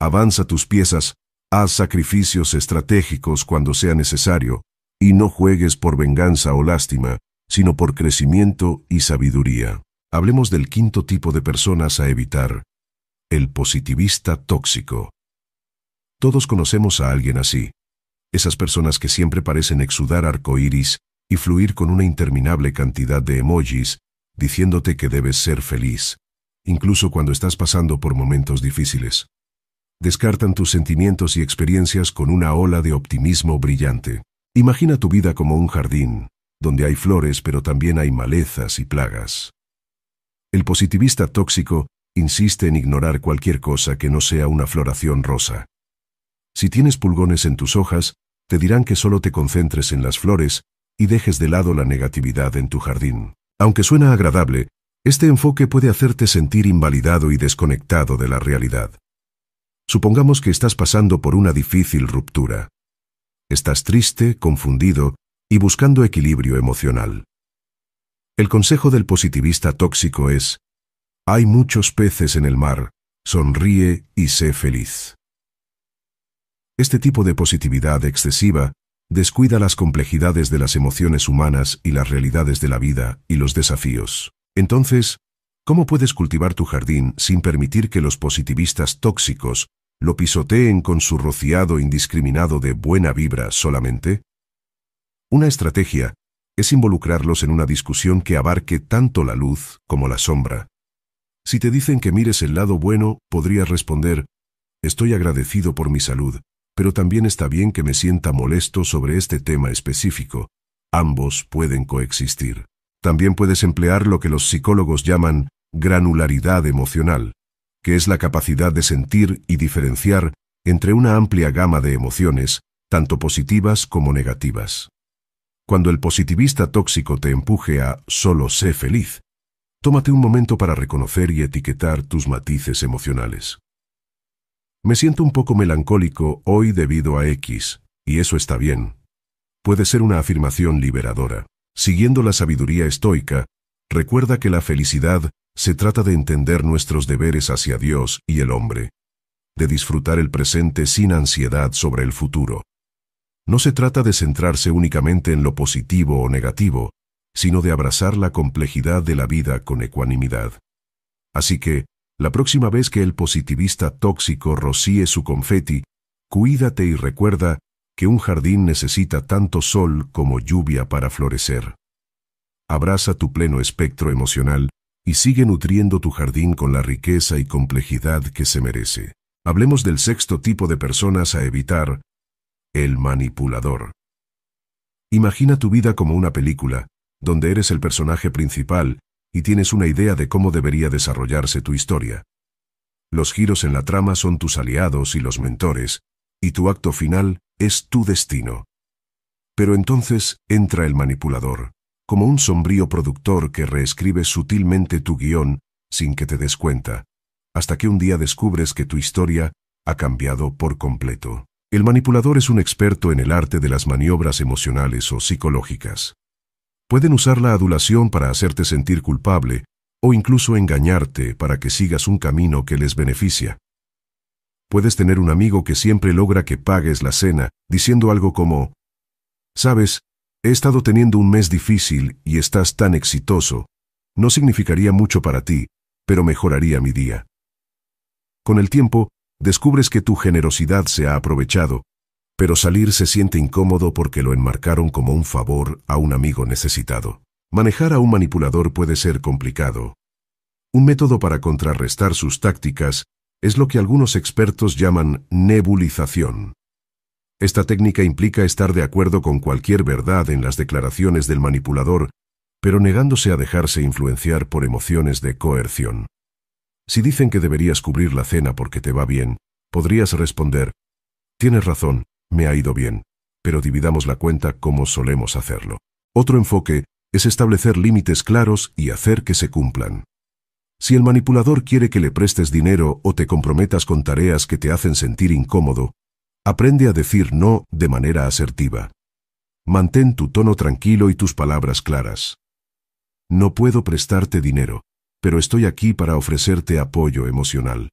avanza tus piezas, haz sacrificios estratégicos cuando sea necesario, y no juegues por venganza o lástima, sino por crecimiento y sabiduría. Hablemos del quinto tipo de personas a evitar, el positivista tóxico. Todos conocemos a alguien así, esas personas que siempre parecen exudar iris y fluir con una interminable cantidad de emojis, diciéndote que debes ser feliz, incluso cuando estás pasando por momentos difíciles descartan tus sentimientos y experiencias con una ola de optimismo brillante. Imagina tu vida como un jardín, donde hay flores pero también hay malezas y plagas. El positivista tóxico insiste en ignorar cualquier cosa que no sea una floración rosa. Si tienes pulgones en tus hojas, te dirán que solo te concentres en las flores y dejes de lado la negatividad en tu jardín. Aunque suena agradable, este enfoque puede hacerte sentir invalidado y desconectado de la realidad. Supongamos que estás pasando por una difícil ruptura. Estás triste, confundido y buscando equilibrio emocional. El consejo del positivista tóxico es, hay muchos peces en el mar, sonríe y sé feliz. Este tipo de positividad excesiva descuida las complejidades de las emociones humanas y las realidades de la vida y los desafíos. Entonces, ¿Cómo puedes cultivar tu jardín sin permitir que los positivistas tóxicos lo pisoteen con su rociado indiscriminado de buena vibra solamente? Una estrategia es involucrarlos en una discusión que abarque tanto la luz como la sombra. Si te dicen que mires el lado bueno, podrías responder, estoy agradecido por mi salud, pero también está bien que me sienta molesto sobre este tema específico. Ambos pueden coexistir. También puedes emplear lo que los psicólogos llaman granularidad emocional, que es la capacidad de sentir y diferenciar entre una amplia gama de emociones, tanto positivas como negativas. Cuando el positivista tóxico te empuje a solo sé feliz, tómate un momento para reconocer y etiquetar tus matices emocionales. Me siento un poco melancólico hoy debido a X, y eso está bien. Puede ser una afirmación liberadora. Siguiendo la sabiduría estoica, recuerda que la felicidad se trata de entender nuestros deberes hacia Dios y el hombre, de disfrutar el presente sin ansiedad sobre el futuro. No se trata de centrarse únicamente en lo positivo o negativo, sino de abrazar la complejidad de la vida con ecuanimidad. Así que, la próxima vez que el positivista tóxico rocíe su confeti, cuídate y recuerda que un jardín necesita tanto sol como lluvia para florecer. Abraza tu pleno espectro emocional y sigue nutriendo tu jardín con la riqueza y complejidad que se merece. Hablemos del sexto tipo de personas a evitar, el manipulador. Imagina tu vida como una película, donde eres el personaje principal y tienes una idea de cómo debería desarrollarse tu historia. Los giros en la trama son tus aliados y los mentores, y tu acto final es tu destino. Pero entonces entra el manipulador, como un sombrío productor que reescribe sutilmente tu guión sin que te des cuenta, hasta que un día descubres que tu historia ha cambiado por completo. El manipulador es un experto en el arte de las maniobras emocionales o psicológicas. Pueden usar la adulación para hacerte sentir culpable o incluso engañarte para que sigas un camino que les beneficia. Puedes tener un amigo que siempre logra que pagues la cena, diciendo algo como, Sabes, he estado teniendo un mes difícil y estás tan exitoso. No significaría mucho para ti, pero mejoraría mi día. Con el tiempo, descubres que tu generosidad se ha aprovechado, pero salir se siente incómodo porque lo enmarcaron como un favor a un amigo necesitado. Manejar a un manipulador puede ser complicado. Un método para contrarrestar sus tácticas es lo que algunos expertos llaman nebulización. Esta técnica implica estar de acuerdo con cualquier verdad en las declaraciones del manipulador, pero negándose a dejarse influenciar por emociones de coerción. Si dicen que deberías cubrir la cena porque te va bien, podrías responder, tienes razón, me ha ido bien, pero dividamos la cuenta como solemos hacerlo. Otro enfoque es establecer límites claros y hacer que se cumplan. Si el manipulador quiere que le prestes dinero o te comprometas con tareas que te hacen sentir incómodo, aprende a decir no de manera asertiva. Mantén tu tono tranquilo y tus palabras claras. No puedo prestarte dinero, pero estoy aquí para ofrecerte apoyo emocional.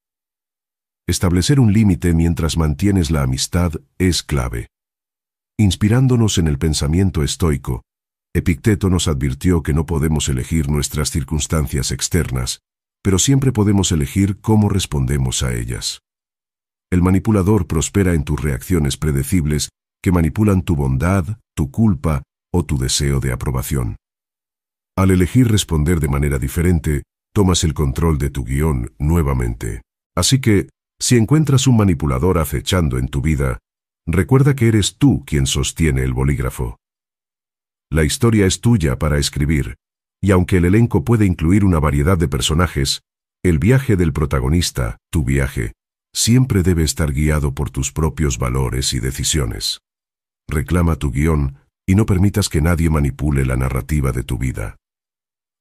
Establecer un límite mientras mantienes la amistad es clave. Inspirándonos en el pensamiento estoico, Epicteto nos advirtió que no podemos elegir nuestras circunstancias externas, pero siempre podemos elegir cómo respondemos a ellas. El manipulador prospera en tus reacciones predecibles que manipulan tu bondad, tu culpa o tu deseo de aprobación. Al elegir responder de manera diferente, tomas el control de tu guión nuevamente. Así que, si encuentras un manipulador acechando en tu vida, recuerda que eres tú quien sostiene el bolígrafo. La historia es tuya para escribir, y aunque el elenco puede incluir una variedad de personajes, el viaje del protagonista, tu viaje, siempre debe estar guiado por tus propios valores y decisiones. Reclama tu guión y no permitas que nadie manipule la narrativa de tu vida.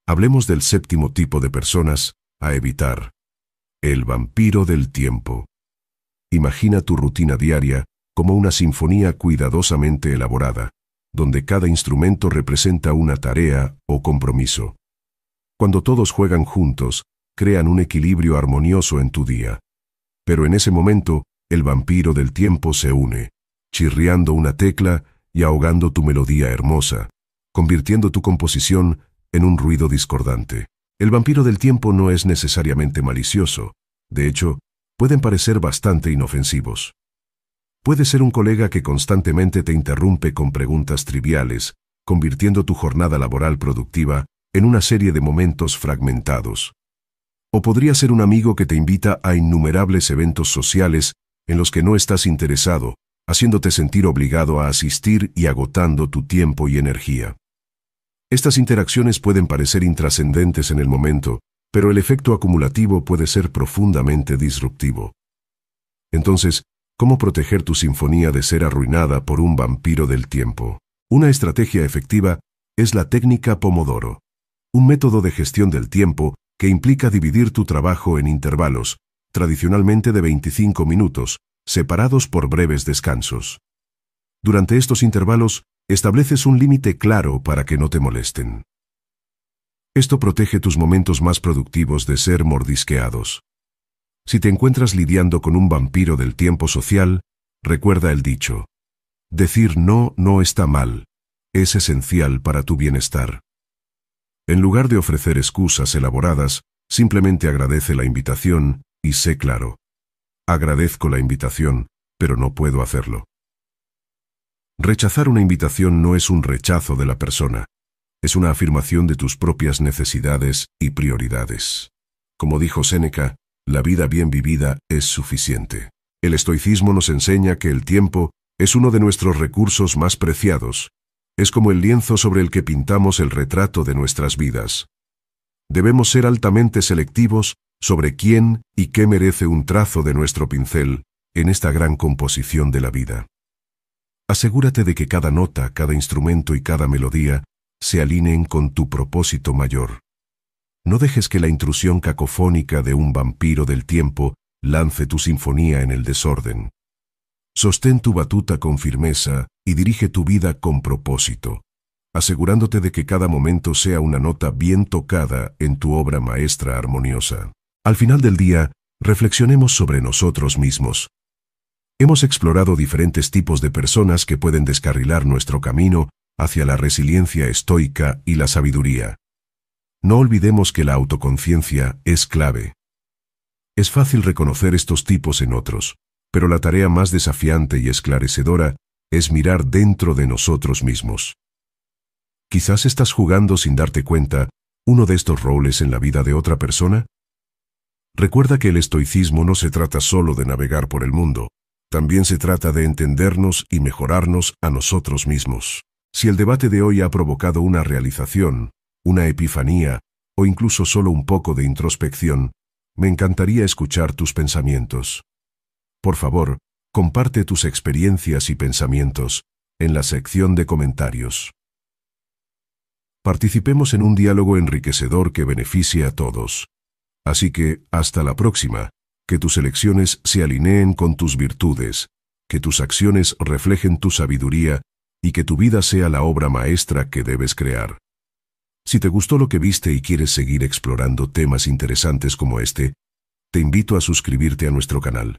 Hablemos del séptimo tipo de personas a evitar. El vampiro del tiempo. Imagina tu rutina diaria como una sinfonía cuidadosamente elaborada, donde cada instrumento representa una tarea o compromiso. Cuando todos juegan juntos, crean un equilibrio armonioso en tu día. Pero en ese momento, el vampiro del tiempo se une, chirriando una tecla y ahogando tu melodía hermosa, convirtiendo tu composición en un ruido discordante. El vampiro del tiempo no es necesariamente malicioso, de hecho, pueden parecer bastante inofensivos. Puede ser un colega que constantemente te interrumpe con preguntas triviales, convirtiendo tu jornada laboral productiva en una serie de momentos fragmentados. O podría ser un amigo que te invita a innumerables eventos sociales en los que no estás interesado, haciéndote sentir obligado a asistir y agotando tu tiempo y energía. Estas interacciones pueden parecer intrascendentes en el momento, pero el efecto acumulativo puede ser profundamente disruptivo. Entonces, ¿Cómo proteger tu sinfonía de ser arruinada por un vampiro del tiempo? Una estrategia efectiva es la técnica Pomodoro, un método de gestión del tiempo que implica dividir tu trabajo en intervalos, tradicionalmente de 25 minutos, separados por breves descansos. Durante estos intervalos, estableces un límite claro para que no te molesten. Esto protege tus momentos más productivos de ser mordisqueados. Si te encuentras lidiando con un vampiro del tiempo social, recuerda el dicho. Decir no no está mal, es esencial para tu bienestar. En lugar de ofrecer excusas elaboradas, simplemente agradece la invitación y sé claro. Agradezco la invitación, pero no puedo hacerlo. Rechazar una invitación no es un rechazo de la persona, es una afirmación de tus propias necesidades y prioridades. Como dijo Séneca, la vida bien vivida es suficiente. El estoicismo nos enseña que el tiempo es uno de nuestros recursos más preciados. Es como el lienzo sobre el que pintamos el retrato de nuestras vidas. Debemos ser altamente selectivos sobre quién y qué merece un trazo de nuestro pincel en esta gran composición de la vida. Asegúrate de que cada nota, cada instrumento y cada melodía se alineen con tu propósito mayor. No dejes que la intrusión cacofónica de un vampiro del tiempo lance tu sinfonía en el desorden. Sostén tu batuta con firmeza y dirige tu vida con propósito, asegurándote de que cada momento sea una nota bien tocada en tu obra maestra armoniosa. Al final del día, reflexionemos sobre nosotros mismos. Hemos explorado diferentes tipos de personas que pueden descarrilar nuestro camino hacia la resiliencia estoica y la sabiduría. No olvidemos que la autoconciencia es clave. Es fácil reconocer estos tipos en otros, pero la tarea más desafiante y esclarecedora es mirar dentro de nosotros mismos. Quizás estás jugando sin darte cuenta uno de estos roles en la vida de otra persona. Recuerda que el estoicismo no se trata solo de navegar por el mundo, también se trata de entendernos y mejorarnos a nosotros mismos. Si el debate de hoy ha provocado una realización, una epifanía, o incluso solo un poco de introspección, me encantaría escuchar tus pensamientos. Por favor, comparte tus experiencias y pensamientos en la sección de comentarios. Participemos en un diálogo enriquecedor que beneficie a todos. Así que, hasta la próxima, que tus elecciones se alineen con tus virtudes, que tus acciones reflejen tu sabiduría y que tu vida sea la obra maestra que debes crear. Si te gustó lo que viste y quieres seguir explorando temas interesantes como este, te invito a suscribirte a nuestro canal.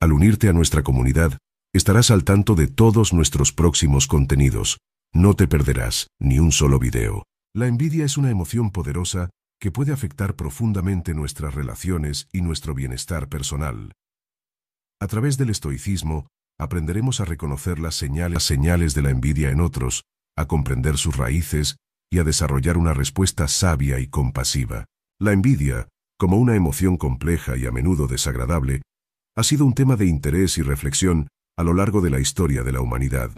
Al unirte a nuestra comunidad, estarás al tanto de todos nuestros próximos contenidos. No te perderás ni un solo video. La envidia es una emoción poderosa que puede afectar profundamente nuestras relaciones y nuestro bienestar personal. A través del estoicismo, aprenderemos a reconocer las señales, señales de la envidia en otros, a comprender sus raíces y a desarrollar una respuesta sabia y compasiva. La envidia, como una emoción compleja y a menudo desagradable, ha sido un tema de interés y reflexión a lo largo de la historia de la humanidad.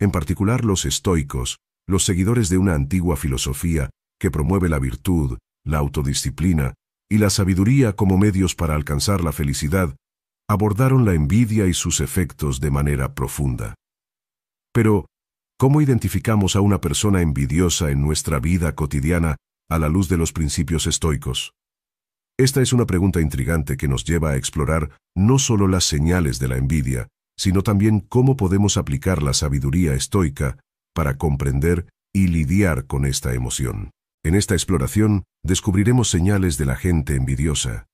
En particular los estoicos, los seguidores de una antigua filosofía que promueve la virtud, la autodisciplina y la sabiduría como medios para alcanzar la felicidad, abordaron la envidia y sus efectos de manera profunda. Pero, ¿Cómo identificamos a una persona envidiosa en nuestra vida cotidiana a la luz de los principios estoicos? Esta es una pregunta intrigante que nos lleva a explorar no solo las señales de la envidia, sino también cómo podemos aplicar la sabiduría estoica para comprender y lidiar con esta emoción. En esta exploración descubriremos señales de la gente envidiosa.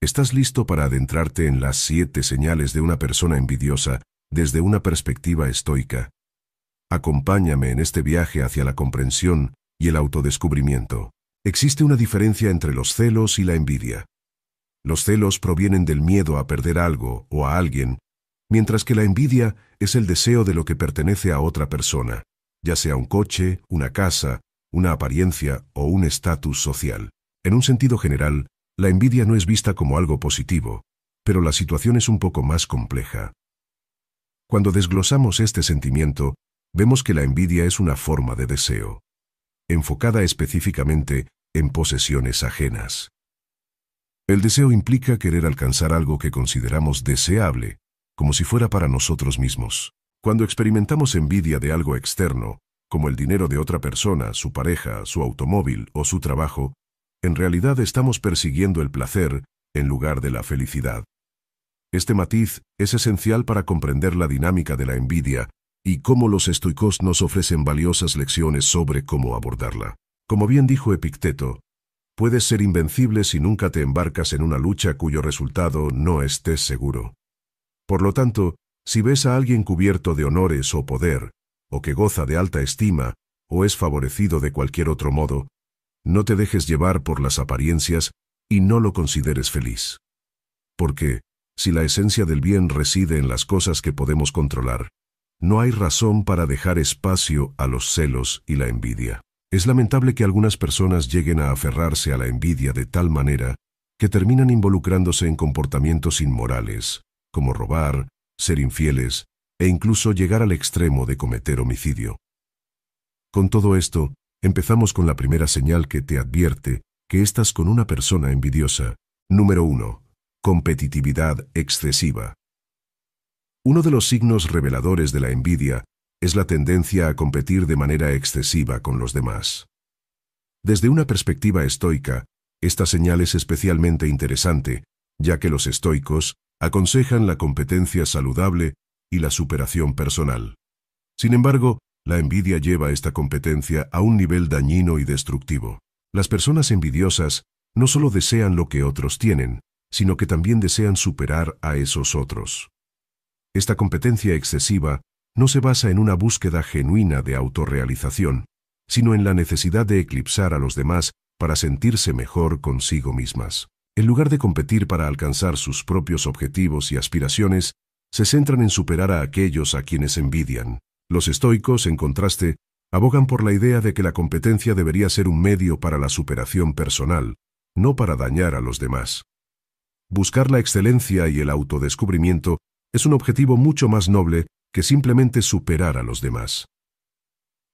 ¿Estás listo para adentrarte en las siete señales de una persona envidiosa desde una perspectiva estoica? Acompáñame en este viaje hacia la comprensión y el autodescubrimiento. Existe una diferencia entre los celos y la envidia. Los celos provienen del miedo a perder algo o a alguien, mientras que la envidia es el deseo de lo que pertenece a otra persona, ya sea un coche, una casa, una apariencia o un estatus social. En un sentido general, la envidia no es vista como algo positivo, pero la situación es un poco más compleja. Cuando desglosamos este sentimiento, vemos que la envidia es una forma de deseo, enfocada específicamente en posesiones ajenas. El deseo implica querer alcanzar algo que consideramos deseable, como si fuera para nosotros mismos. Cuando experimentamos envidia de algo externo, como el dinero de otra persona, su pareja, su automóvil o su trabajo, en realidad estamos persiguiendo el placer en lugar de la felicidad. Este matiz es esencial para comprender la dinámica de la envidia y cómo los estoicos nos ofrecen valiosas lecciones sobre cómo abordarla. Como bien dijo Epicteto, puedes ser invencible si nunca te embarcas en una lucha cuyo resultado no estés seguro. Por lo tanto, si ves a alguien cubierto de honores o poder, o que goza de alta estima, o es favorecido de cualquier otro modo, no te dejes llevar por las apariencias y no lo consideres feliz. Porque, si la esencia del bien reside en las cosas que podemos controlar, no hay razón para dejar espacio a los celos y la envidia. Es lamentable que algunas personas lleguen a aferrarse a la envidia de tal manera que terminan involucrándose en comportamientos inmorales, como robar, ser infieles e incluso llegar al extremo de cometer homicidio. Con todo esto, empezamos con la primera señal que te advierte que estás con una persona envidiosa. Número 1. Competitividad excesiva. Uno de los signos reveladores de la envidia es la tendencia a competir de manera excesiva con los demás. Desde una perspectiva estoica, esta señal es especialmente interesante, ya que los estoicos aconsejan la competencia saludable y la superación personal. Sin embargo, la envidia lleva esta competencia a un nivel dañino y destructivo. Las personas envidiosas no solo desean lo que otros tienen, sino que también desean superar a esos otros. Esta competencia excesiva no se basa en una búsqueda genuina de autorrealización, sino en la necesidad de eclipsar a los demás para sentirse mejor consigo mismas. En lugar de competir para alcanzar sus propios objetivos y aspiraciones, se centran en superar a aquellos a quienes envidian. Los estoicos, en contraste, abogan por la idea de que la competencia debería ser un medio para la superación personal, no para dañar a los demás. Buscar la excelencia y el autodescubrimiento es un objetivo mucho más noble que simplemente superar a los demás.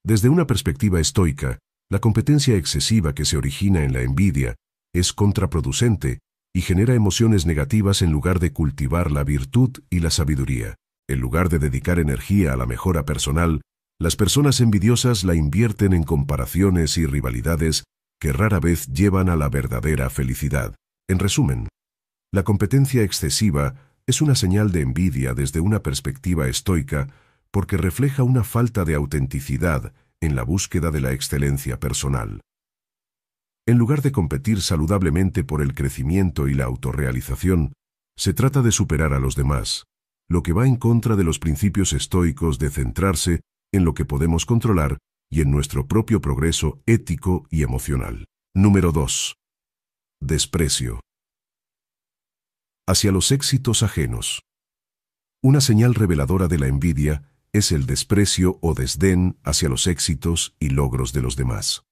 Desde una perspectiva estoica, la competencia excesiva que se origina en la envidia es contraproducente y genera emociones negativas en lugar de cultivar la virtud y la sabiduría. En lugar de dedicar energía a la mejora personal, las personas envidiosas la invierten en comparaciones y rivalidades que rara vez llevan a la verdadera felicidad. En resumen, la competencia excesiva es una señal de envidia desde una perspectiva estoica porque refleja una falta de autenticidad en la búsqueda de la excelencia personal. En lugar de competir saludablemente por el crecimiento y la autorrealización, se trata de superar a los demás, lo que va en contra de los principios estoicos de centrarse en lo que podemos controlar y en nuestro propio progreso ético y emocional. Número 2. Desprecio hacia los éxitos ajenos. Una señal reveladora de la envidia es el desprecio o desdén hacia los éxitos y logros de los demás.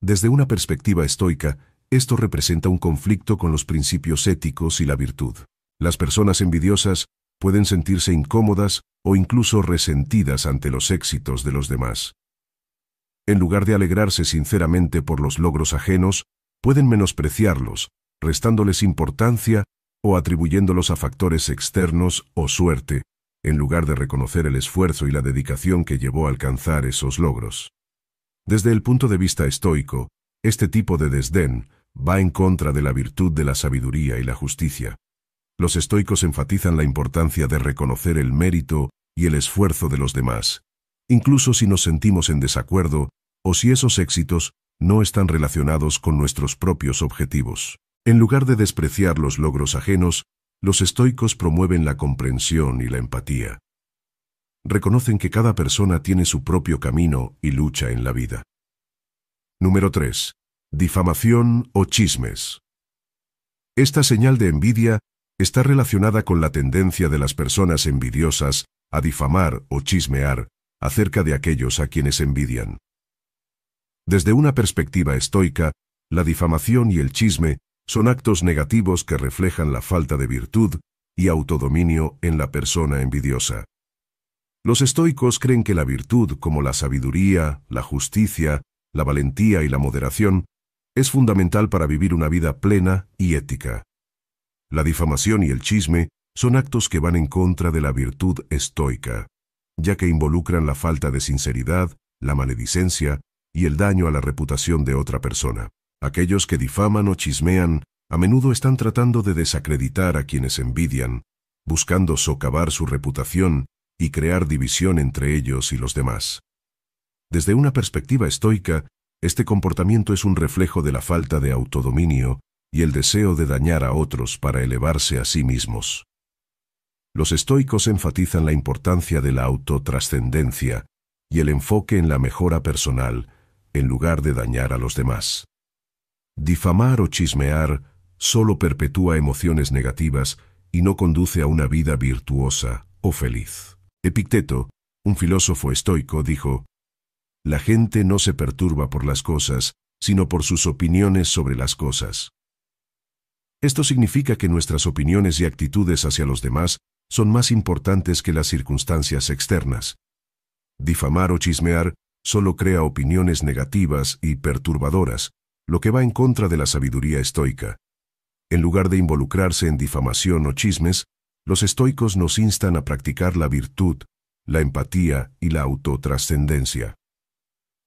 Desde una perspectiva estoica, esto representa un conflicto con los principios éticos y la virtud. Las personas envidiosas pueden sentirse incómodas o incluso resentidas ante los éxitos de los demás. En lugar de alegrarse sinceramente por los logros ajenos, pueden menospreciarlos, restándoles importancia o atribuyéndolos a factores externos o suerte, en lugar de reconocer el esfuerzo y la dedicación que llevó a alcanzar esos logros. Desde el punto de vista estoico, este tipo de desdén va en contra de la virtud de la sabiduría y la justicia. Los estoicos enfatizan la importancia de reconocer el mérito y el esfuerzo de los demás, incluso si nos sentimos en desacuerdo o si esos éxitos no están relacionados con nuestros propios objetivos. En lugar de despreciar los logros ajenos, los estoicos promueven la comprensión y la empatía. Reconocen que cada persona tiene su propio camino y lucha en la vida. Número 3. Difamación o chismes. Esta señal de envidia está relacionada con la tendencia de las personas envidiosas a difamar o chismear acerca de aquellos a quienes envidian. Desde una perspectiva estoica, la difamación y el chisme son actos negativos que reflejan la falta de virtud y autodominio en la persona envidiosa. Los estoicos creen que la virtud, como la sabiduría, la justicia, la valentía y la moderación, es fundamental para vivir una vida plena y ética. La difamación y el chisme son actos que van en contra de la virtud estoica, ya que involucran la falta de sinceridad, la maledicencia y el daño a la reputación de otra persona. Aquellos que difaman o chismean a menudo están tratando de desacreditar a quienes envidian, buscando socavar su reputación y crear división entre ellos y los demás. Desde una perspectiva estoica, este comportamiento es un reflejo de la falta de autodominio y el deseo de dañar a otros para elevarse a sí mismos. Los estoicos enfatizan la importancia de la autotrascendencia y el enfoque en la mejora personal, en lugar de dañar a los demás. Difamar o chismear solo perpetúa emociones negativas y no conduce a una vida virtuosa o feliz. Epicteto, un filósofo estoico, dijo, La gente no se perturba por las cosas, sino por sus opiniones sobre las cosas. Esto significa que nuestras opiniones y actitudes hacia los demás son más importantes que las circunstancias externas. Difamar o chismear solo crea opiniones negativas y perturbadoras, lo que va en contra de la sabiduría estoica. En lugar de involucrarse en difamación o chismes, los estoicos nos instan a practicar la virtud, la empatía y la autotrascendencia.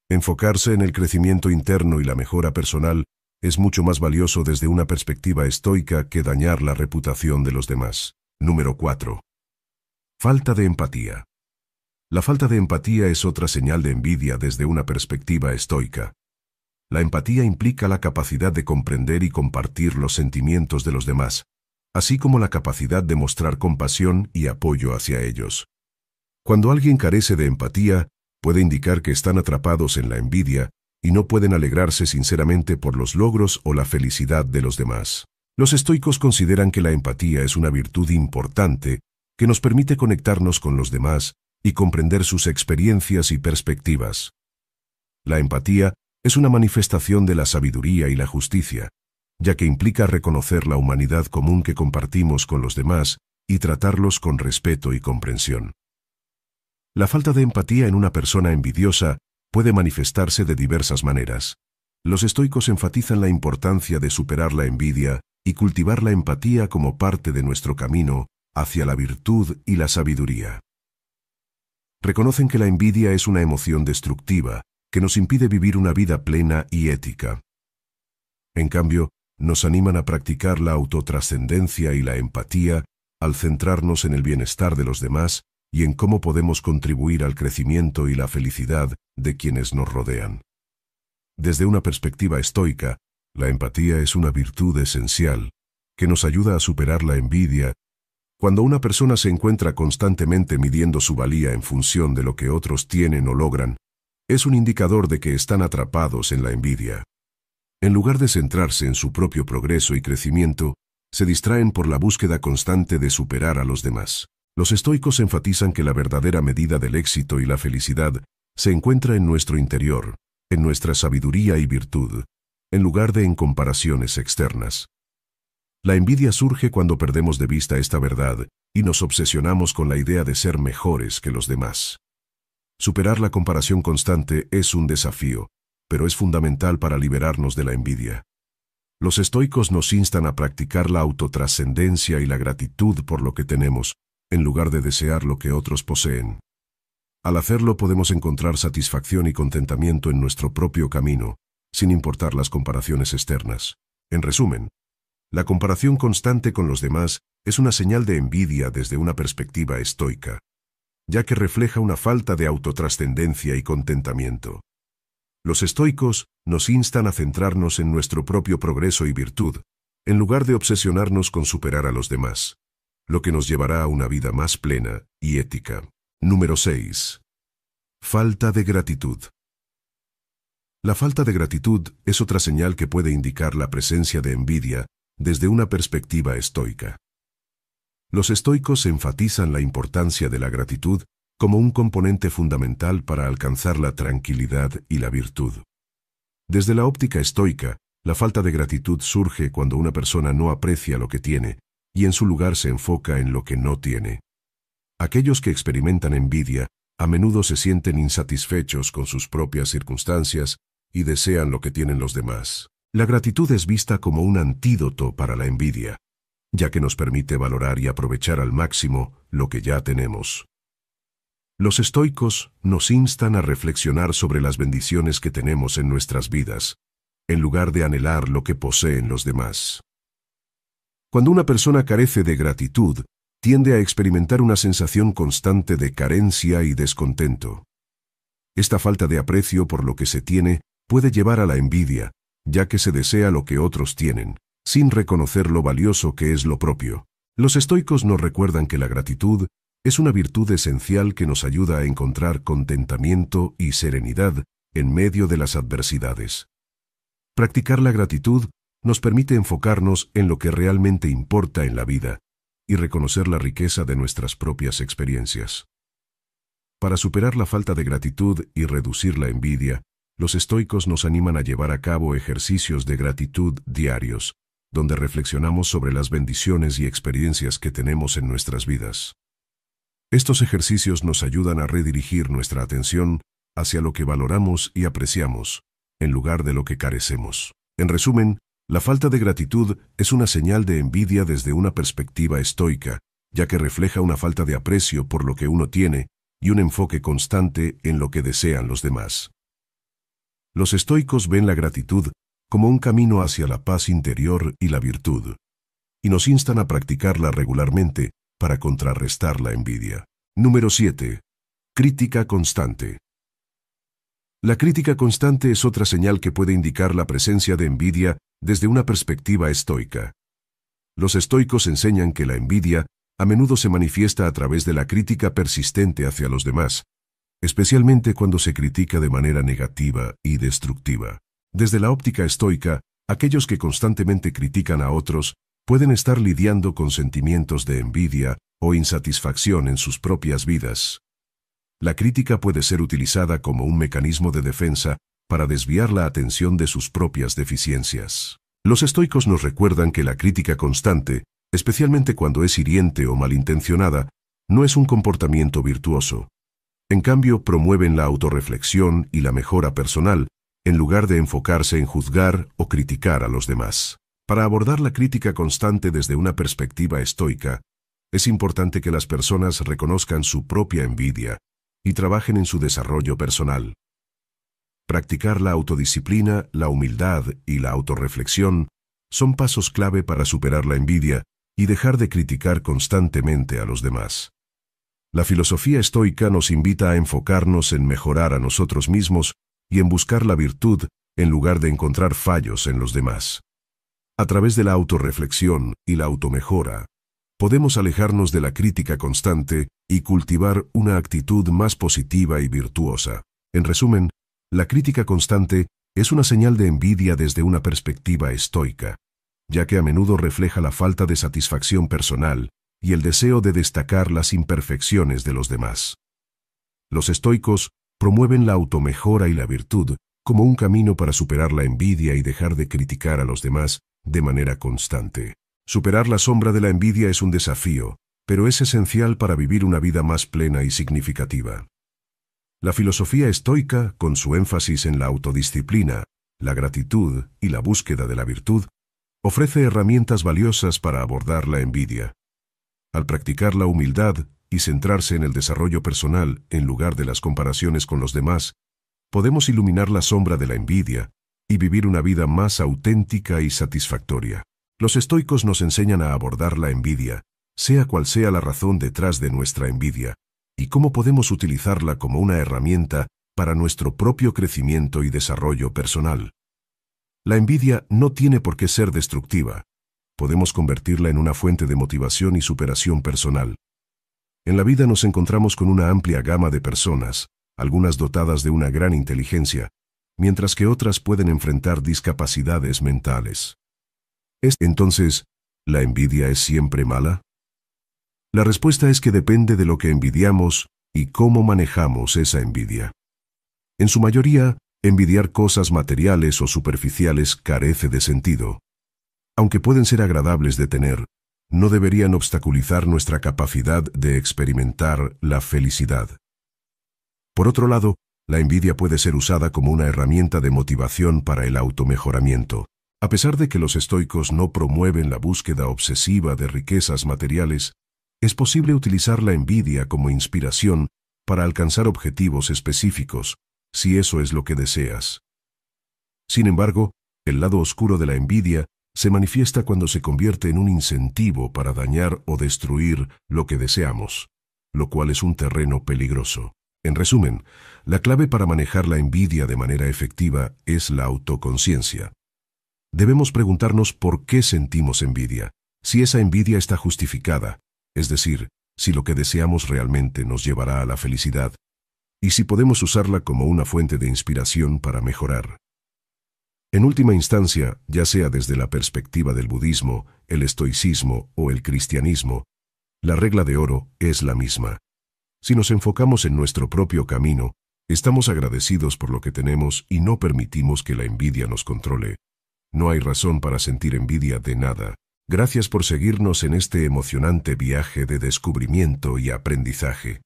Enfocarse en el crecimiento interno y la mejora personal es mucho más valioso desde una perspectiva estoica que dañar la reputación de los demás. Número 4. Falta de empatía. La falta de empatía es otra señal de envidia desde una perspectiva estoica. La empatía implica la capacidad de comprender y compartir los sentimientos de los demás, así como la capacidad de mostrar compasión y apoyo hacia ellos. Cuando alguien carece de empatía, puede indicar que están atrapados en la envidia y no pueden alegrarse sinceramente por los logros o la felicidad de los demás. Los estoicos consideran que la empatía es una virtud importante que nos permite conectarnos con los demás y comprender sus experiencias y perspectivas. La empatía es una manifestación de la sabiduría y la justicia, ya que implica reconocer la humanidad común que compartimos con los demás y tratarlos con respeto y comprensión. La falta de empatía en una persona envidiosa puede manifestarse de diversas maneras. Los estoicos enfatizan la importancia de superar la envidia y cultivar la empatía como parte de nuestro camino hacia la virtud y la sabiduría. Reconocen que la envidia es una emoción destructiva que nos impide vivir una vida plena y ética. En cambio, nos animan a practicar la autotrascendencia y la empatía al centrarnos en el bienestar de los demás y en cómo podemos contribuir al crecimiento y la felicidad de quienes nos rodean. Desde una perspectiva estoica, la empatía es una virtud esencial que nos ayuda a superar la envidia. Cuando una persona se encuentra constantemente midiendo su valía en función de lo que otros tienen o logran, es un indicador de que están atrapados en la envidia. En lugar de centrarse en su propio progreso y crecimiento, se distraen por la búsqueda constante de superar a los demás. Los estoicos enfatizan que la verdadera medida del éxito y la felicidad se encuentra en nuestro interior, en nuestra sabiduría y virtud, en lugar de en comparaciones externas. La envidia surge cuando perdemos de vista esta verdad y nos obsesionamos con la idea de ser mejores que los demás. Superar la comparación constante es un desafío, pero es fundamental para liberarnos de la envidia. Los estoicos nos instan a practicar la autotrascendencia y la gratitud por lo que tenemos, en lugar de desear lo que otros poseen. Al hacerlo podemos encontrar satisfacción y contentamiento en nuestro propio camino, sin importar las comparaciones externas. En resumen, la comparación constante con los demás es una señal de envidia desde una perspectiva estoica ya que refleja una falta de autotrascendencia y contentamiento. Los estoicos nos instan a centrarnos en nuestro propio progreso y virtud, en lugar de obsesionarnos con superar a los demás, lo que nos llevará a una vida más plena y ética. Número 6. Falta de gratitud. La falta de gratitud es otra señal que puede indicar la presencia de envidia desde una perspectiva estoica. Los estoicos enfatizan la importancia de la gratitud como un componente fundamental para alcanzar la tranquilidad y la virtud. Desde la óptica estoica, la falta de gratitud surge cuando una persona no aprecia lo que tiene y en su lugar se enfoca en lo que no tiene. Aquellos que experimentan envidia a menudo se sienten insatisfechos con sus propias circunstancias y desean lo que tienen los demás. La gratitud es vista como un antídoto para la envidia, ya que nos permite valorar y aprovechar al máximo lo que ya tenemos. Los estoicos nos instan a reflexionar sobre las bendiciones que tenemos en nuestras vidas, en lugar de anhelar lo que poseen los demás. Cuando una persona carece de gratitud, tiende a experimentar una sensación constante de carencia y descontento. Esta falta de aprecio por lo que se tiene puede llevar a la envidia, ya que se desea lo que otros tienen, sin reconocer lo valioso que es lo propio. Los estoicos nos recuerdan que la gratitud es una virtud esencial que nos ayuda a encontrar contentamiento y serenidad en medio de las adversidades. Practicar la gratitud nos permite enfocarnos en lo que realmente importa en la vida y reconocer la riqueza de nuestras propias experiencias. Para superar la falta de gratitud y reducir la envidia, los estoicos nos animan a llevar a cabo ejercicios de gratitud diarios, donde reflexionamos sobre las bendiciones y experiencias que tenemos en nuestras vidas. Estos ejercicios nos ayudan a redirigir nuestra atención hacia lo que valoramos y apreciamos, en lugar de lo que carecemos. En resumen, la falta de gratitud es una señal de envidia desde una perspectiva estoica, ya que refleja una falta de aprecio por lo que uno tiene y un enfoque constante en lo que desean los demás. Los estoicos ven la gratitud como un camino hacia la paz interior y la virtud, y nos instan a practicarla regularmente para contrarrestar la envidia. Número 7. Crítica constante. La crítica constante es otra señal que puede indicar la presencia de envidia desde una perspectiva estoica. Los estoicos enseñan que la envidia a menudo se manifiesta a través de la crítica persistente hacia los demás, especialmente cuando se critica de manera negativa y destructiva. Desde la óptica estoica, aquellos que constantemente critican a otros pueden estar lidiando con sentimientos de envidia o insatisfacción en sus propias vidas. La crítica puede ser utilizada como un mecanismo de defensa para desviar la atención de sus propias deficiencias. Los estoicos nos recuerdan que la crítica constante, especialmente cuando es hiriente o malintencionada, no es un comportamiento virtuoso. En cambio, promueven la autorreflexión y la mejora personal, en lugar de enfocarse en juzgar o criticar a los demás. Para abordar la crítica constante desde una perspectiva estoica, es importante que las personas reconozcan su propia envidia y trabajen en su desarrollo personal. Practicar la autodisciplina, la humildad y la autorreflexión son pasos clave para superar la envidia y dejar de criticar constantemente a los demás. La filosofía estoica nos invita a enfocarnos en mejorar a nosotros mismos y en buscar la virtud en lugar de encontrar fallos en los demás. A través de la autorreflexión y la automejora, podemos alejarnos de la crítica constante y cultivar una actitud más positiva y virtuosa. En resumen, la crítica constante es una señal de envidia desde una perspectiva estoica, ya que a menudo refleja la falta de satisfacción personal y el deseo de destacar las imperfecciones de los demás. Los estoicos promueven la automejora y la virtud como un camino para superar la envidia y dejar de criticar a los demás de manera constante. Superar la sombra de la envidia es un desafío, pero es esencial para vivir una vida más plena y significativa. La filosofía estoica, con su énfasis en la autodisciplina, la gratitud y la búsqueda de la virtud, ofrece herramientas valiosas para abordar la envidia. Al practicar la humildad, y centrarse en el desarrollo personal en lugar de las comparaciones con los demás, podemos iluminar la sombra de la envidia y vivir una vida más auténtica y satisfactoria. Los estoicos nos enseñan a abordar la envidia, sea cual sea la razón detrás de nuestra envidia, y cómo podemos utilizarla como una herramienta para nuestro propio crecimiento y desarrollo personal. La envidia no tiene por qué ser destructiva. Podemos convertirla en una fuente de motivación y superación personal. En la vida nos encontramos con una amplia gama de personas, algunas dotadas de una gran inteligencia, mientras que otras pueden enfrentar discapacidades mentales. ¿Es entonces la envidia es siempre mala? La respuesta es que depende de lo que envidiamos y cómo manejamos esa envidia. En su mayoría, envidiar cosas materiales o superficiales carece de sentido. Aunque pueden ser agradables de tener, no deberían obstaculizar nuestra capacidad de experimentar la felicidad. Por otro lado, la envidia puede ser usada como una herramienta de motivación para el automejoramiento. A pesar de que los estoicos no promueven la búsqueda obsesiva de riquezas materiales, es posible utilizar la envidia como inspiración para alcanzar objetivos específicos, si eso es lo que deseas. Sin embargo, el lado oscuro de la envidia se manifiesta cuando se convierte en un incentivo para dañar o destruir lo que deseamos, lo cual es un terreno peligroso. En resumen, la clave para manejar la envidia de manera efectiva es la autoconciencia. Debemos preguntarnos por qué sentimos envidia, si esa envidia está justificada, es decir, si lo que deseamos realmente nos llevará a la felicidad, y si podemos usarla como una fuente de inspiración para mejorar. En última instancia, ya sea desde la perspectiva del budismo, el estoicismo o el cristianismo, la regla de oro es la misma. Si nos enfocamos en nuestro propio camino, estamos agradecidos por lo que tenemos y no permitimos que la envidia nos controle. No hay razón para sentir envidia de nada. Gracias por seguirnos en este emocionante viaje de descubrimiento y aprendizaje.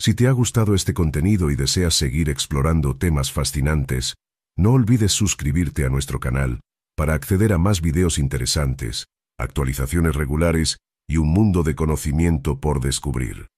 Si te ha gustado este contenido y deseas seguir explorando temas fascinantes, no olvides suscribirte a nuestro canal para acceder a más videos interesantes, actualizaciones regulares y un mundo de conocimiento por descubrir.